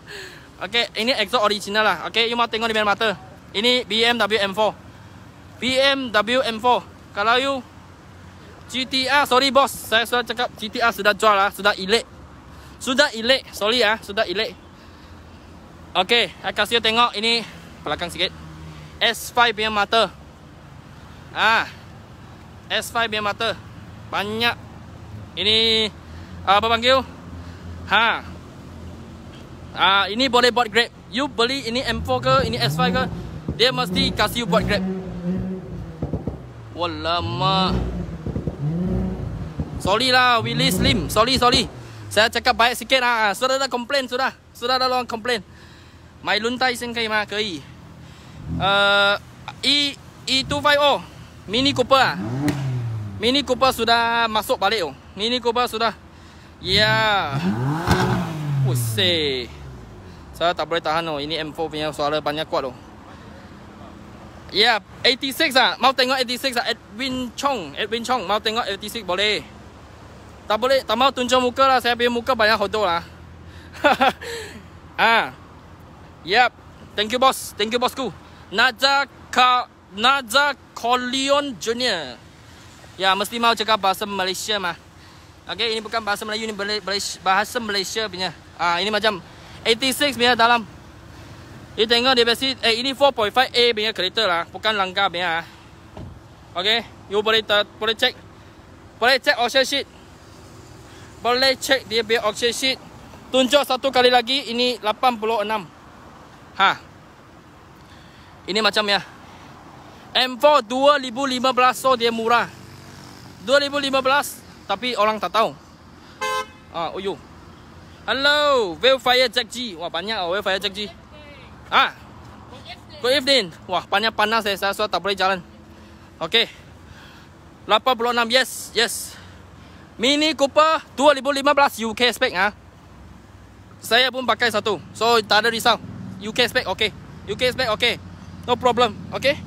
(laughs) okay, ini exhaust original lah. Okay, you mahu tengok di mana mata. Ini BMW M4. BMW M4. Kalau you... GTR, sorry bos. Saya sudah cakap GTR sudah jual lah. Sudah elek. Sudah ilik Sorry ya Sudah ilik Oke okay, Saya kasih tengok Ini Belakang sikit S5 punya mata Ah, S5 punya mata Banyak Ini ah, Apa panggil Ha Ah, Ini boleh buat grab You beli ini M4 ke Ini S5 ke Dia mesti kasih you buat grab Walamak Sorry lah Willy Slim Sorry sorry saya cakap baik sikit lah. Ah, sudah dah komplain sudah. Sudah dah orang komplain. Mai luntai sen kai ma kei. Uh, eh, E250 Mini Cooper ha. Mini Cooper sudah masuk balik oh. Mini Cooper sudah. Ya. Yeah. Usai. Saya tak boleh tahan oh. Ini M4 punya suara banyak kuat oh. Ya, yeah, 86 ah. Mau tengok 86 ah. Edwin Chong, Edwin Chong mau tengok 86 boleh tak boleh tak mau tunjuk muka lah saya punya muka banyak hodoh lah (laughs) ah yep thank you boss thank you bosku Naja Ka Naja Kolion Junior ya mesti mau cakap bahasa Malaysia mah Okay, ini bukan bahasa Melayu, ini bahasa Malaysia punya. Ah, ini macam 86 punya dalam. Ini tengok dia besi, eh ini 4.5A punya kereta lah. Bukan langkah punya lah. Okay, you boleh, boleh check. Boleh check ocean sheet boleh cek dia punya oxygen. sheet. Tunjuk satu kali lagi. Ini 86. Ha. Ini macam ya. M4 2015 so dia murah. 2015 tapi orang tak tahu. Ah, ha, uyuh. yo. Hello, Wildfire Jack G. Wah, banyak oh Wildfire Jack G. Ha. Ah. Good evening. Wah, panas panas eh. saya, saya suatu tak boleh jalan. Okay. 86 yes, yes. Mini Cooper 2015 UK spec ah. Saya pun pakai satu. So tak ada risau. UK spec okey. UK spec okey. No problem. Okey.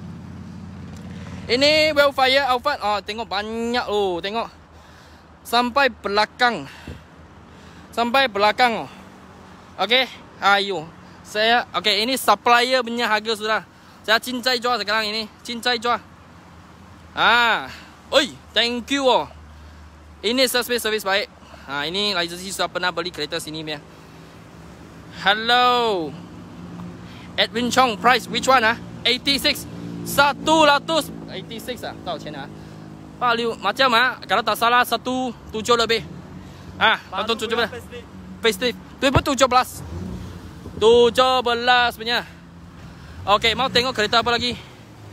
Ini Wellfire Alpha. Oh, tengok banyak oh, tengok. Sampai belakang. Sampai belakang oh. Okey. Ayo. Saya okey, ini supplier punya harga sudah. Saya cincai jual sekarang ini. Cincai jual. Ah. Oi, thank you oh. Ini service service baik. Ha ini Lazy sudah pernah beli kereta sini meh. Hello. Edwin Chong price which one ah? 86. 100 86 ah. Tahu macam mana? Ah? Pak Liu macam ah kalau tak salah satu tujuh lebih. Ah, satu tujuh ha, 17. tujuh belas. Tujuh belas punya. Okay, mau tengok kereta apa lagi?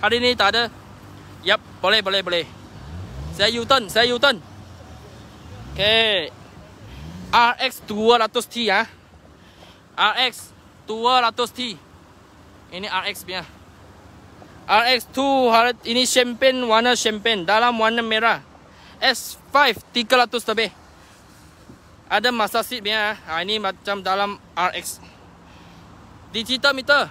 Hari ini tak ada. Yap, boleh boleh boleh. Saya Yuton, saya Yuton. Okay. RX 200T ya. RX 200T. Ini RX punya. RX 200 ini champagne warna champagne dalam warna merah. S5 300 lebih. Ada masa seat punya. Ha, ini macam dalam RX. Digital meter.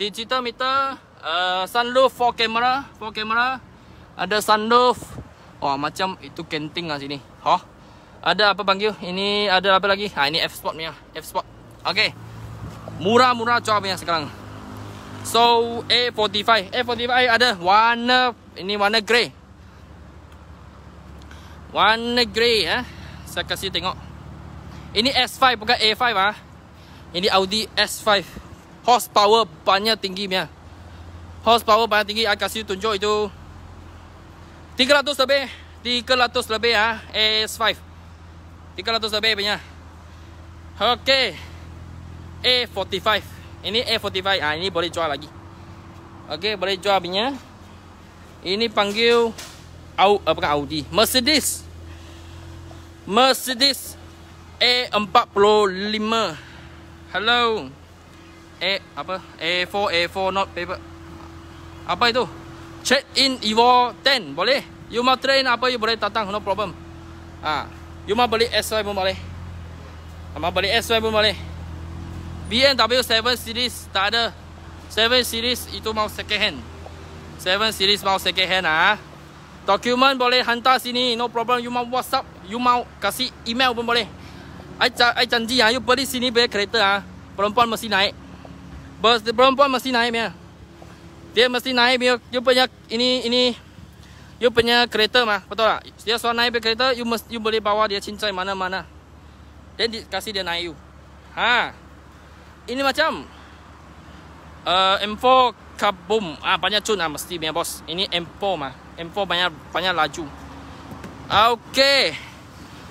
Digital meter. Uh, sunroof 4 camera. 4 camera. Ada sunroof. Wah macam itu kenting lah sini. Ha? Ada apa bang panggil? Ini ada apa lagi? Ha, ini F-Sport punya. F-Sport. Okay. Murah-murah cuaca punya sekarang. So, A45. A45 ada warna... Ini warna grey. Warna grey. Eh? Saya kasih tengok. Ini S5 bukan A5. ah. Eh? Ini Audi S5. Horsepower banyak tinggi punya. Horsepower banyak tinggi. Saya kasih tunjuk itu. 300 lebih. 300 lebih ya, S5. 300 lebih punya. Okay, A45. Ini A45. Ah ini boleh jual lagi. Okay, boleh jual punya. Ini panggil au apa eh, kan Audi? Mercedes. Mercedes A45. Hello. A apa? A4 A4 not paper. Apa itu? Check in Evo 10 boleh? You mau train apa you boleh datang no problem. Ah, You mau beli SY pun boleh. Mau beli SY pun boleh. B N BMW Seven series tak ada. Seven series itu mau second hand. Seven series mau second hand ah. Ha. Dokumen boleh hantar sini no problem. You mau WhatsApp, you mau kasih email pun boleh. Ai ai janji ah ha. you beli sini beli kereta ah. Ha. Perempuan mesti naik. Ber perempuan mesti naik meh. Dia mesti naik meh. You punya ini ini you punya kereta mah, betul tak? Dia suruh naik pergi kereta, you, must, you boleh bawa dia cincai mana-mana. Then, di, kasih dia naik you. Ha. Ini macam, uh, M4 kabum. Ah, banyak cun lah, mesti punya bos. Ini M4 mah. M4 banyak banyak laju. Okay.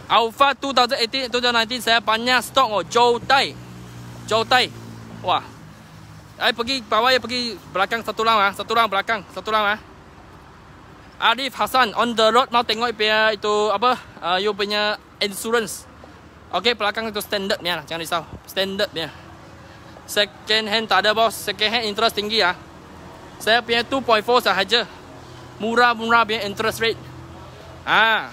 Alpha 2018, 2019, saya banyak stok oh. Jow Tai. Jow Tai. Wah. Saya pergi bawah, saya pergi belakang satu lang lah. Satu lang belakang. Satu lang lah. Arif Hasan on the road mau tengok dia itu apa uh, you punya insurance. Okey, belakang itu standard ni lah, jangan risau. Standard dia. Second hand tak ada bos, second hand interest tinggi ah. Saya punya 2.4 sahaja. Murah-murah punya interest rate. Ah.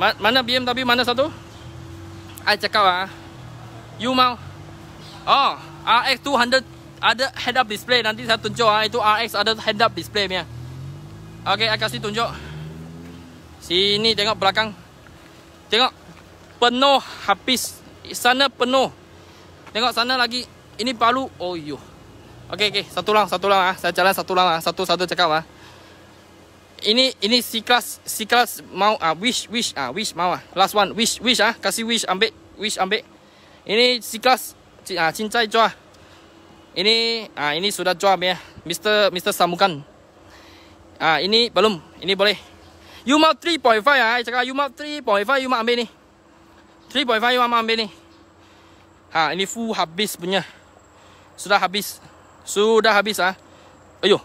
Ma mana BM tapi mana satu? Ai cakap ah. You mau Oh, RX 200 ada head up display nanti saya tunjuk ah itu RX ada head up display punya. Okey, saya kasih tunjuk. Sini tengok belakang. Tengok. Penuh habis. Sana penuh. Tengok sana lagi. Ini palu. Oh, yuh. Okey, okey. Satu lang, satu lang. Ah. Saya jalan satu lang. Ah. Satu-satu cakap. Ah. Ini ini si kelas si kelas mau ah wish wish ah wish mau ah last one wish wish ah kasih wish ambil wish ambil ini si kelas ah cincai jua ini ah ini sudah jua ya Mr Mr Samukan Ah ini belum. Ini boleh. You mark 3.5 ah. Cakap you mark 3.5 you mau ambil ni. 3.5 you mau ambil ni. Ha ini full habis punya. Sudah habis. Sudah habis ah. Ayuh.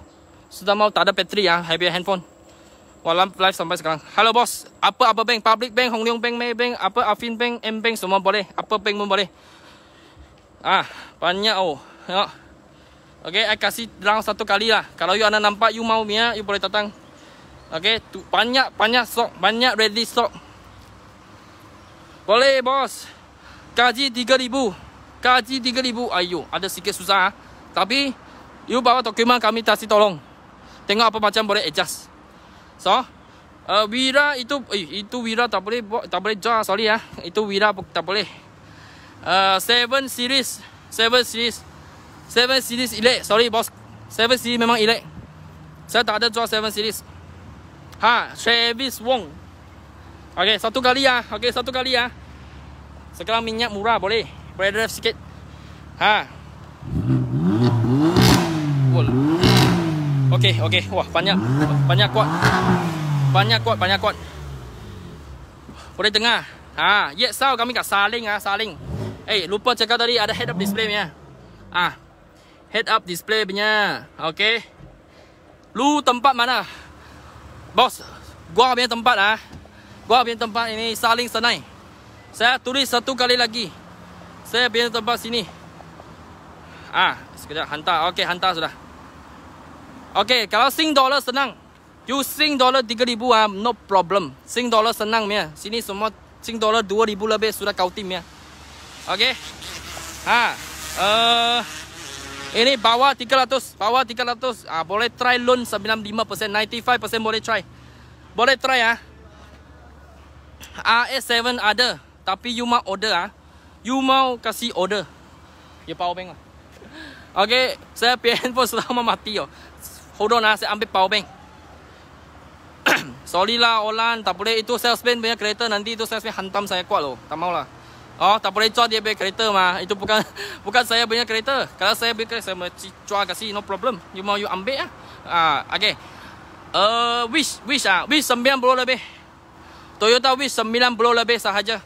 Sudah mau tak ada bateri ah. Happy handphone. Walam live sampai sekarang. Hello bos. Apa apa bank? Public bank, Hong Leong bank, May bank, apa Afin bank, M bank semua boleh. Apa bank pun boleh. Ah, banyak oh. Tengok. Ya. Okey, saya kasih dalam satu kali lah. Kalau you anak nampak, you mau mia, you boleh datang. Okey, tu banyak banyak stock, banyak ready stock. Boleh bos. ribu, kaji tiga ribu. Ayo, ada sikit susah. Ah. Tapi you bawa dokumen kami tasi tolong. Tengok apa macam boleh adjust. So, uh, Wira itu eh, itu Wira tak boleh tak boleh jual, sorry ya. Ah. Itu Wira tak boleh. Uh, seven series, seven series. 7 series elite. Sorry bos. 7 series memang elite. Saya tak ada jual 7 series. Ha, Travis Wong. Okay, satu kali ya. Okay, satu kali ya. Sekarang minyak murah boleh. Boleh drive sikit. Ha. Okay, okay. Wah, banyak banyak kuat. Banyak kuat, banyak kuat. Boleh tengah. Ha, yet sao kami kat saling ah, saling. Eh, hey, lupa cakap tadi ada head up display ni ah. Ha head up display punya. Okey. Lu tempat mana? Bos, gua punya tempat ah. Gua punya tempat ini saling senai. Saya tulis satu kali lagi. Saya punya tempat sini. Ah, sekejap hantar. Okey, hantar sudah. Okey, kalau sing dollar senang. You sing dollar 3000 ah, no problem. Sing dollar senang punya. Sini semua sing dollar 2000 lebih sudah kau tim ya. Okey. ah, Eh uh, ini bawah 300 Bawah 300 ah, Boleh try loan 95% 95% boleh try Boleh try ah. RS7 ada Tapi you mau order ah. You mau kasih order Ya power bank lah Okay Saya punya handphone sudah mati oh. Hold on lah, Saya ambil power bank (coughs) Sorry lah Olan Tak boleh itu salesman punya kereta Nanti itu salesman hantam saya kuat loh Tak maulah Oh, tak boleh cuak dia beli kereta mah. Itu bukan (laughs) bukan saya punya kereta. Kalau saya beli kereta, saya mesti cuak kasih. No problem. You mau you ambil lah. Ah, okay. Uh, wish, wish ah, Wish sembilan puluh lebih. Toyota Wish sembilan puluh lebih sahaja.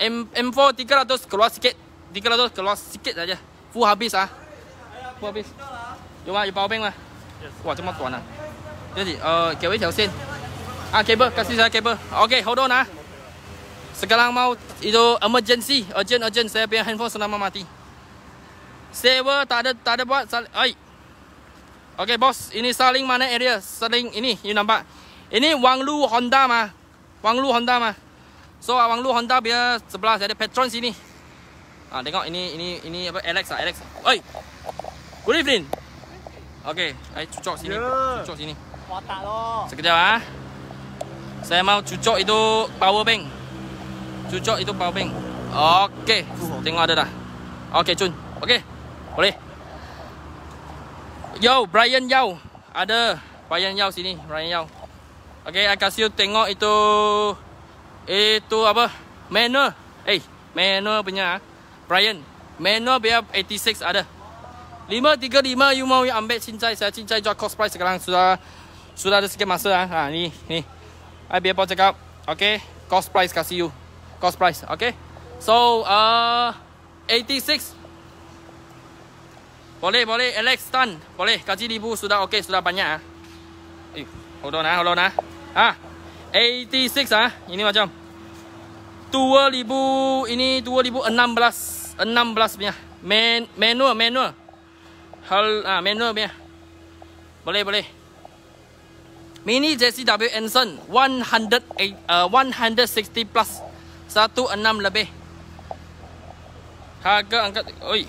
M M4 300 keluar sikit. 300 keluar sikit saja. Full habis ah. Full habis. You mah, you power bank mah. Wah, cuma tuan lah. Jadi, kau uh, kau sen. Ah, kabel. Kasih saya kabel. Okay, hold on ah. Sekarang mau itu emergency, urgent urgent saya punya handphone selama mati. Sewa tak ada tak ada buat. Oi. Okey bos, ini saling mana area? Saling ini, you nampak. Ini Wang Lu Honda mah. Wang Lu Honda mah. So Wang Lu Honda dia sebelah saya ada patron sini. Ah tengok ini ini ini apa Alex ah, Alex. Oi. Good evening. Okey, ai cucuk sini. Yeah. Cucuk sini. tak lo. Sekejap ah. Saya mau cucuk itu power bank. Cucok itu power bank. Okey. Tengok ada dah. Okay cun. okay, Boleh. Yo, Brian Yao. Ada Brian Yao sini, Brian Yao. Okey, akan siu tengok itu itu apa? Manual. Eh, hey, manual punya. Ah. Brian, manual biar 86 ada. 535 you mau ambil cincai saya cincai jual cost price sekarang sudah sudah ada sikit masa ah. Ha, ni ni. Ai biar pau cakap. okay, cost price kasih you cost price. Okay. So, uh, 86. Boleh, boleh. Alex Tan. Boleh. Gaji ribu sudah okay. Sudah banyak. Ah. Eh. Hold on, ah, hold on. Ah, 86 ah, ah. Ini macam. 2000 ini 2016 16 punya Man, manual manual hal ah manual punya boleh boleh mini JCW Anson 100 uh, 160 plus satu enam lebih Harga angkat Oi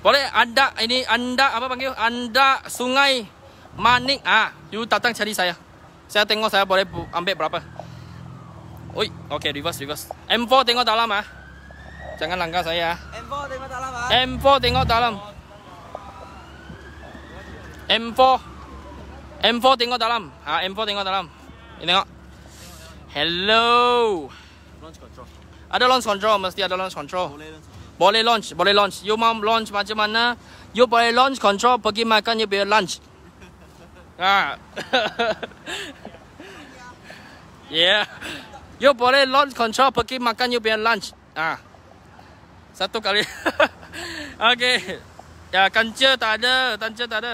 Boleh anda Ini anda Apa panggil Anda Sungai Manik ah, You datang cari saya Saya tengok saya boleh ambil berapa Oi Ok reverse reverse M4 tengok dalam ah. Jangan langgar saya ah. M4 tengok dalam ah. M4 tengok dalam M4 M4 tengok dalam ah, M4 tengok dalam Ini tengok Hello. Ada launch control mesti ada launch control. Boleh launch. Boleh launch, boleh launch. You mau launch macam mana? You boleh launch control pergi makan you boleh launch. ha. (laughs) (laughs) yeah. You boleh launch control pergi makan you boleh launch. Ha. Satu kali. (laughs) okay. Ya, kanca tak ada, kanca tak ada.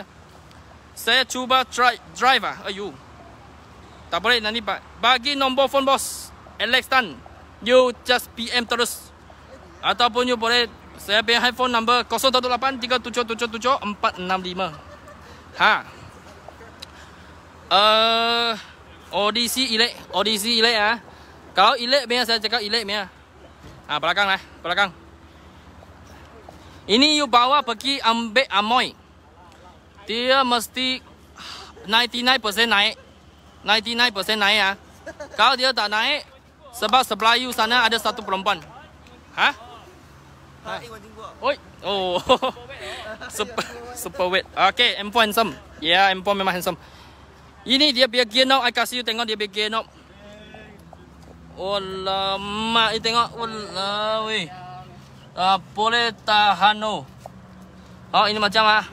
Saya cuba try drive ah. Ayuh. Tak boleh nanti pak. Bagi nombor phone bos. Alex Tan you just PM terus ataupun you boleh saya punya handphone number 0183777465 ha eh uh, ODC ilek ODC ilek ah ha? kalau ilek punya saya cakap ilek punya ha, belakang lah belakang ini you bawa pergi ambil amoy dia mesti 99% naik 99% naik ah ha? kalau dia tak naik sebab sebelah you sana ada satu perempuan. Ha? Oi. Oh. (laughs) super super wet. Okay, M4 handsome. Yeah, M4 memang handsome. Ini dia biar gear knob. I kasih you tengok dia biar gear knob. Alamak, you tengok. Alamak, Uh, eh. ah, boleh tahan no. Oh. oh ini macam ah.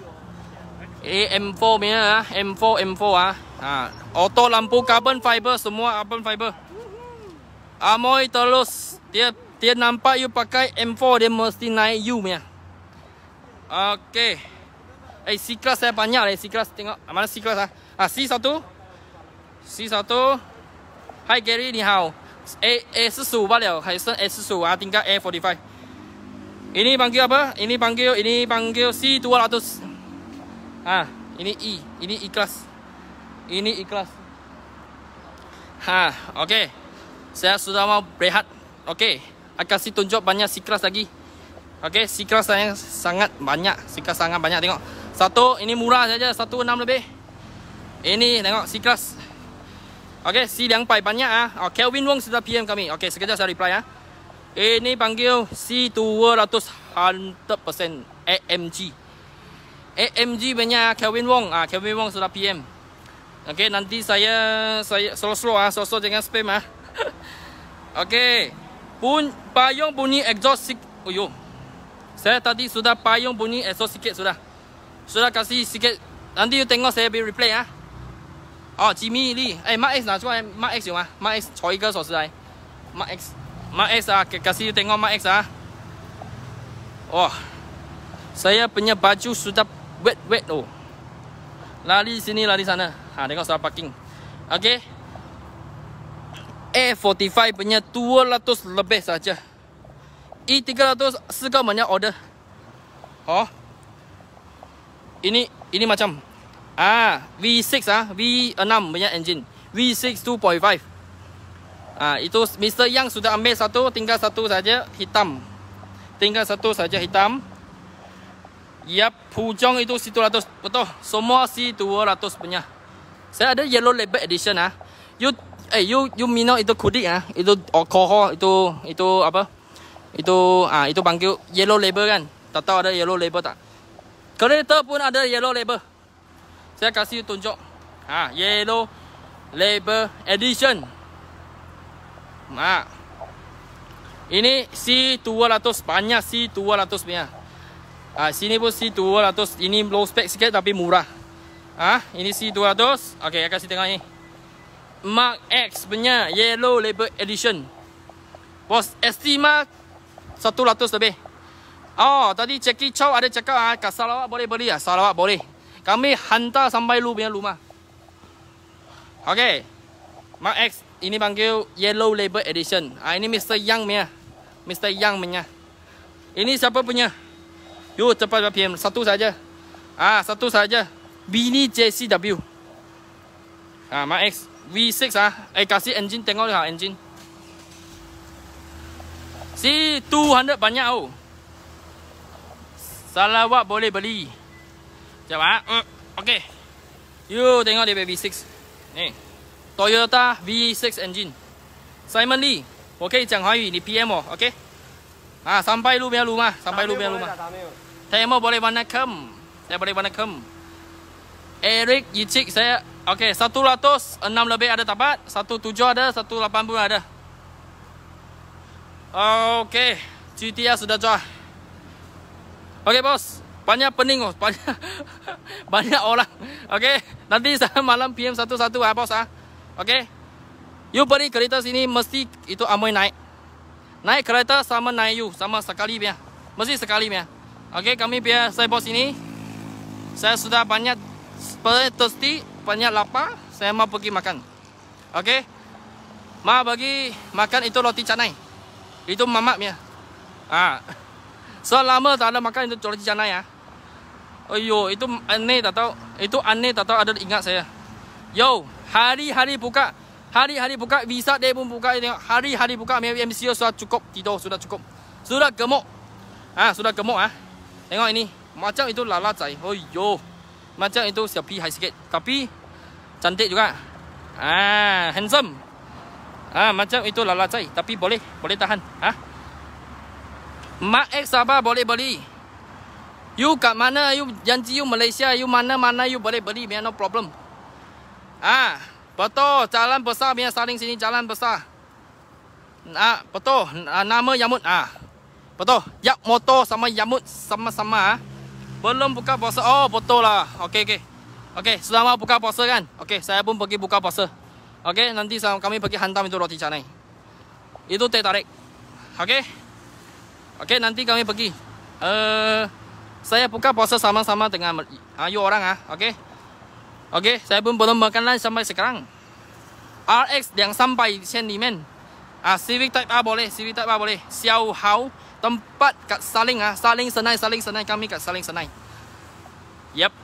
M4 punya ah. M4 M4 ah. Ha. Auto lampu carbon fiber semua carbon fiber. Amoy terus Dia dia nampak you pakai M4 Dia mesti naik you punya Okay Eh hey, c saya banyak eh C-class tengok ah, Mana C-class ah? ah c satu. c satu. Hi Gary ni hao eh, eh, eh, ah, A A Hai 四十五罢了，还剩 A 四十五啊，顶个 A forty Ini panggil apa? ini panggil ini panggil C dua ah, Ini E ini E Ini E Ha. class。哈，OK。saya sudah mau berehat. Okey. Akan si tunjuk banyak sikras lagi. Okey, sikras saya sangat banyak. Sikras sangat banyak tengok. Satu, ini murah saja. Satu, enam lebih. Ini tengok sikras. Okey, si yang pai banyak ah. Ha. Oh, Kelvin Wong sudah PM kami. Okey, sekejap saya reply ah. Ini panggil C200 100% AMG. AMG banyak ah, Kelvin Wong. Ah, ha. Kelvin Wong sudah PM. Okey, nanti saya saya slow-slow ah, slow-slow jangan spam ah. (laughs) Okey. Pun payung bunyi exhaust sikit. Uyuh. Saya tadi sudah payung bunyi exhaust sikit sudah. Sudah kasih sikit. Nanti you tengok saya bagi replay ya. Oh, Jimmy Lee. Eh, Mark X nak cuba. Eh. Mark X 有吗? Ha. Mark X, coi ah, ke sosial. Mark X. Mark X lah. Kasih you tengok Mark X lah. Wah. Oh. Saya punya baju sudah wet-wet oh. Lari sini, lari sana. Ha, tengok sudah parking. Okay. A45 punya 200 lebih saja. E300 4 banyak order. Ha. Oh. Ini ini macam ah V6 ah V6 punya engine. V6 2.5. Ah itu Mr Yang sudah ambil satu tinggal satu saja hitam. Tinggal satu saja hitam. Yap, Pujong itu C200 betul. Semua si 200 punya. Saya ada yellow label edition ah. You eh hey, you you minum itu kudik ah itu alcohol itu itu apa itu ah itu panggil yellow label kan tak tahu ada yellow label tak kereta pun ada yellow label saya kasih tunjuk ha yellow label edition ha ini C200 banyak C200 punya ha, sini pun C200 ini low spec sikit tapi murah ha ini C200 okey saya kasih tengok ni Mark X punya Yellow Label Edition Bos estima 100 lebih Oh tadi ceki Chow ada cakap ah, Kat Sarawak boleh beli ah? Sarawak boleh Kami hantar sampai lu punya rumah Okay Mark X Ini panggil Yellow Label Edition ah, Ini Mr. Young punya Mr. Young punya Ini siapa punya Yo cepat lah, PM Satu saja. Ah satu saja. Bini JCW Ah Mark X V6 ah. Eh kasih engine tengok dia ha, engine. Si 200 banyak oh. Salah buat boleh beli. Jap ah. Uh, Okey. You tengok dia V6. Ni. Toyota V6 engine. Simon Lee. Okey, jangan hari ni PM oh. Okey. Ah, sampai lu biar rumah, sampai lu biar rumah. Tak boleh. Lah, tak boleh. Tak boleh. Tak boleh. Eric Yichik saya Okey, satu ratus enam lebih ada tapat, tujuh ada, satu lapan pun ada. Okey, GTR sudah jual. Okey, bos. Banyak pening, bos. Banyak, (laughs) banyak orang. Okey, nanti (laughs) saya malam PM satu satu ah, bos ah. Okey. You beri kereta sini mesti itu amoi naik. Naik kereta sama naik you sama sekali ya. Mesti sekali ya. Okey, kami biar saya bos ini. Saya sudah banyak seperti banyak lapar, saya mau pergi makan. Okey. mau bagi makan itu roti canai. Itu mamaknya. Ha. Selama (laughs) tak ada makan itu roti canai ya. Ha. Ayo, itu aneh tak tahu. Itu aneh tak tahu ada ingat saya. Yo, hari-hari buka. Hari-hari buka, visa dia pun buka. Hari-hari buka, MCO sudah cukup. Tidur sudah cukup. Sudah gemuk. Ah, ha, sudah gemuk ah. Ha. Tengok ini. Macam itu lalat saya. Oh yo. Macam itu siap pi high sikit tapi cantik juga. Ah, handsome. Ah, macam itu lala cai tapi boleh, boleh tahan. Ha? Mak X apa boleh beli. You kat mana? You janji you Malaysia, you mana-mana you boleh beli, no problem. Ah, betul, jalan besar biar saling sini jalan besar. Ah, betul, nama Yamut ah. Betul, Yak motor sama Yamut sama-sama ah. -sama. Belum buka puasa. Oh, betul lah. Okey, okey. Okey, selama buka puasa kan. Okey, saya pun pergi buka puasa. Okey, nanti sama kami pergi hantam itu roti canai. Itu teh tarik. Okey. Okey, nanti kami pergi. uh, saya buka puasa sama-sama dengan ayu ah, uh, orang ah, okey. Okey, saya pun belum makan lagi sampai sekarang. RX yang sampai sini men. Ah, uh, Civic Type A boleh, Civic Type A boleh. Xiao Hao tempat kat Saling ah, Saling Senai, Saling Senai kami kat Saling Senai. Yep.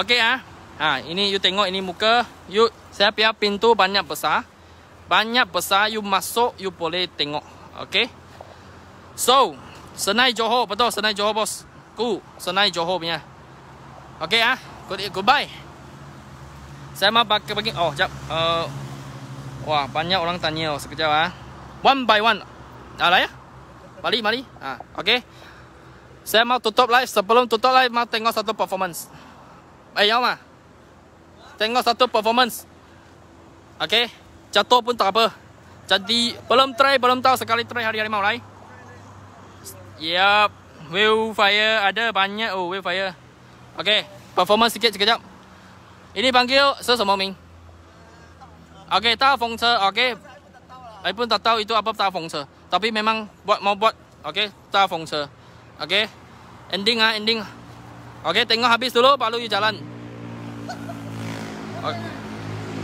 Okey ah. Ha, ini you tengok ini muka. You saya pia pintu banyak besar. Banyak besar you masuk you boleh tengok. Okey. So, Senai Johor betul Senai Johor bos. Ku Senai Johor punya. Okey ah. Good goodbye. Saya mau pakai bagi oh jap. Uh, wah banyak orang tanya oh sekejap ah. One by one. Alah ya. Mari, mari. Ha, okay. Saya mau tutup live. Sebelum tutup live, mau tengok satu performance. Eh, yang mah? Tengok satu performance. Okay. Jatuh pun tak apa. Jadi, belum try, belum tahu sekali try hari-hari mau lai. Yup. Wheel fire ada banyak. Oh, wheel fire. Okay. Performance sikit sekejap. Ini panggil Sir Semua Ming. Okay, tahu fong Okay. Ai pun tak tahu itu apa Tahu fong tapi memang buat mau buat. Okey, ta feng che. Okey. Ending ah, ending. Okey, tengok habis dulu baru you jalan. Okey.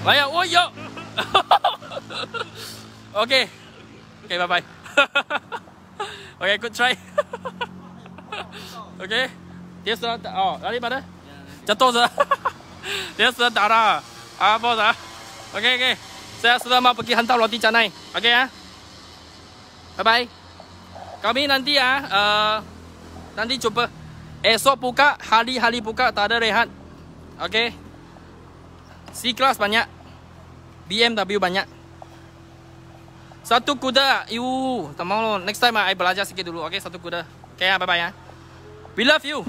Bye, oi oh, yo. (laughs) Okey. Okey, bye bye. (laughs) Okey, good try. (laughs) Okey. Dia sudah oh, dari mana? Jatuh sudah. Dia sudah darah. Apa sudah? Okey, okey. Saya sudah mau pergi hantar roti canai. Okey ya. Bye bye. Kami nanti ya, uh, nanti cuba Esok buka, hari-hari buka, tak ada rehat. Okay. C-class banyak. BMW banyak. Satu kuda. Yuh, teman lo. Next time ah, I belajar sikit dulu. Okay, satu kuda. Okay, ah, bye-bye ya. We love you.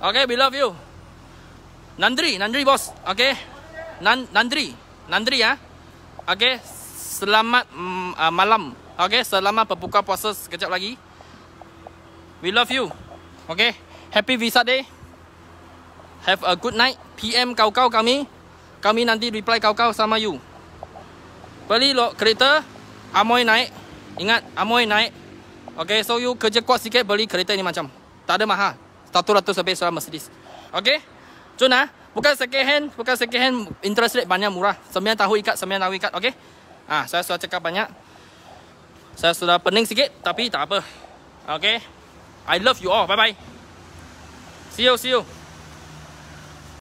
Okay, we love you. Nandri, Nandri bos. Okay. Nan Nandri. Nandri ya. Okay selamat uh, malam. Okay, selamat berbuka puasa sekejap lagi. We love you. Okay, happy visa day. Have a good night. PM kau-kau kami. Kami nanti reply kau-kau sama you. Beli lo kereta. Amoy naik. Ingat, amoy naik. Okay, so you kerja kuat sikit beli kereta ni macam. Tak ada mahal. Satu ratus lebih seorang Mercedes. Okay? Cun ha? Lah. Bukan second hand. Bukan second hand. Interest rate banyak murah. Sembilan tahu ikat, sembilan tahu ikat. Okay? Ah, saya sudah cakap banyak. Saya sudah pening sikit tapi tak apa. Okay. I love you all. Bye bye. See you, see you.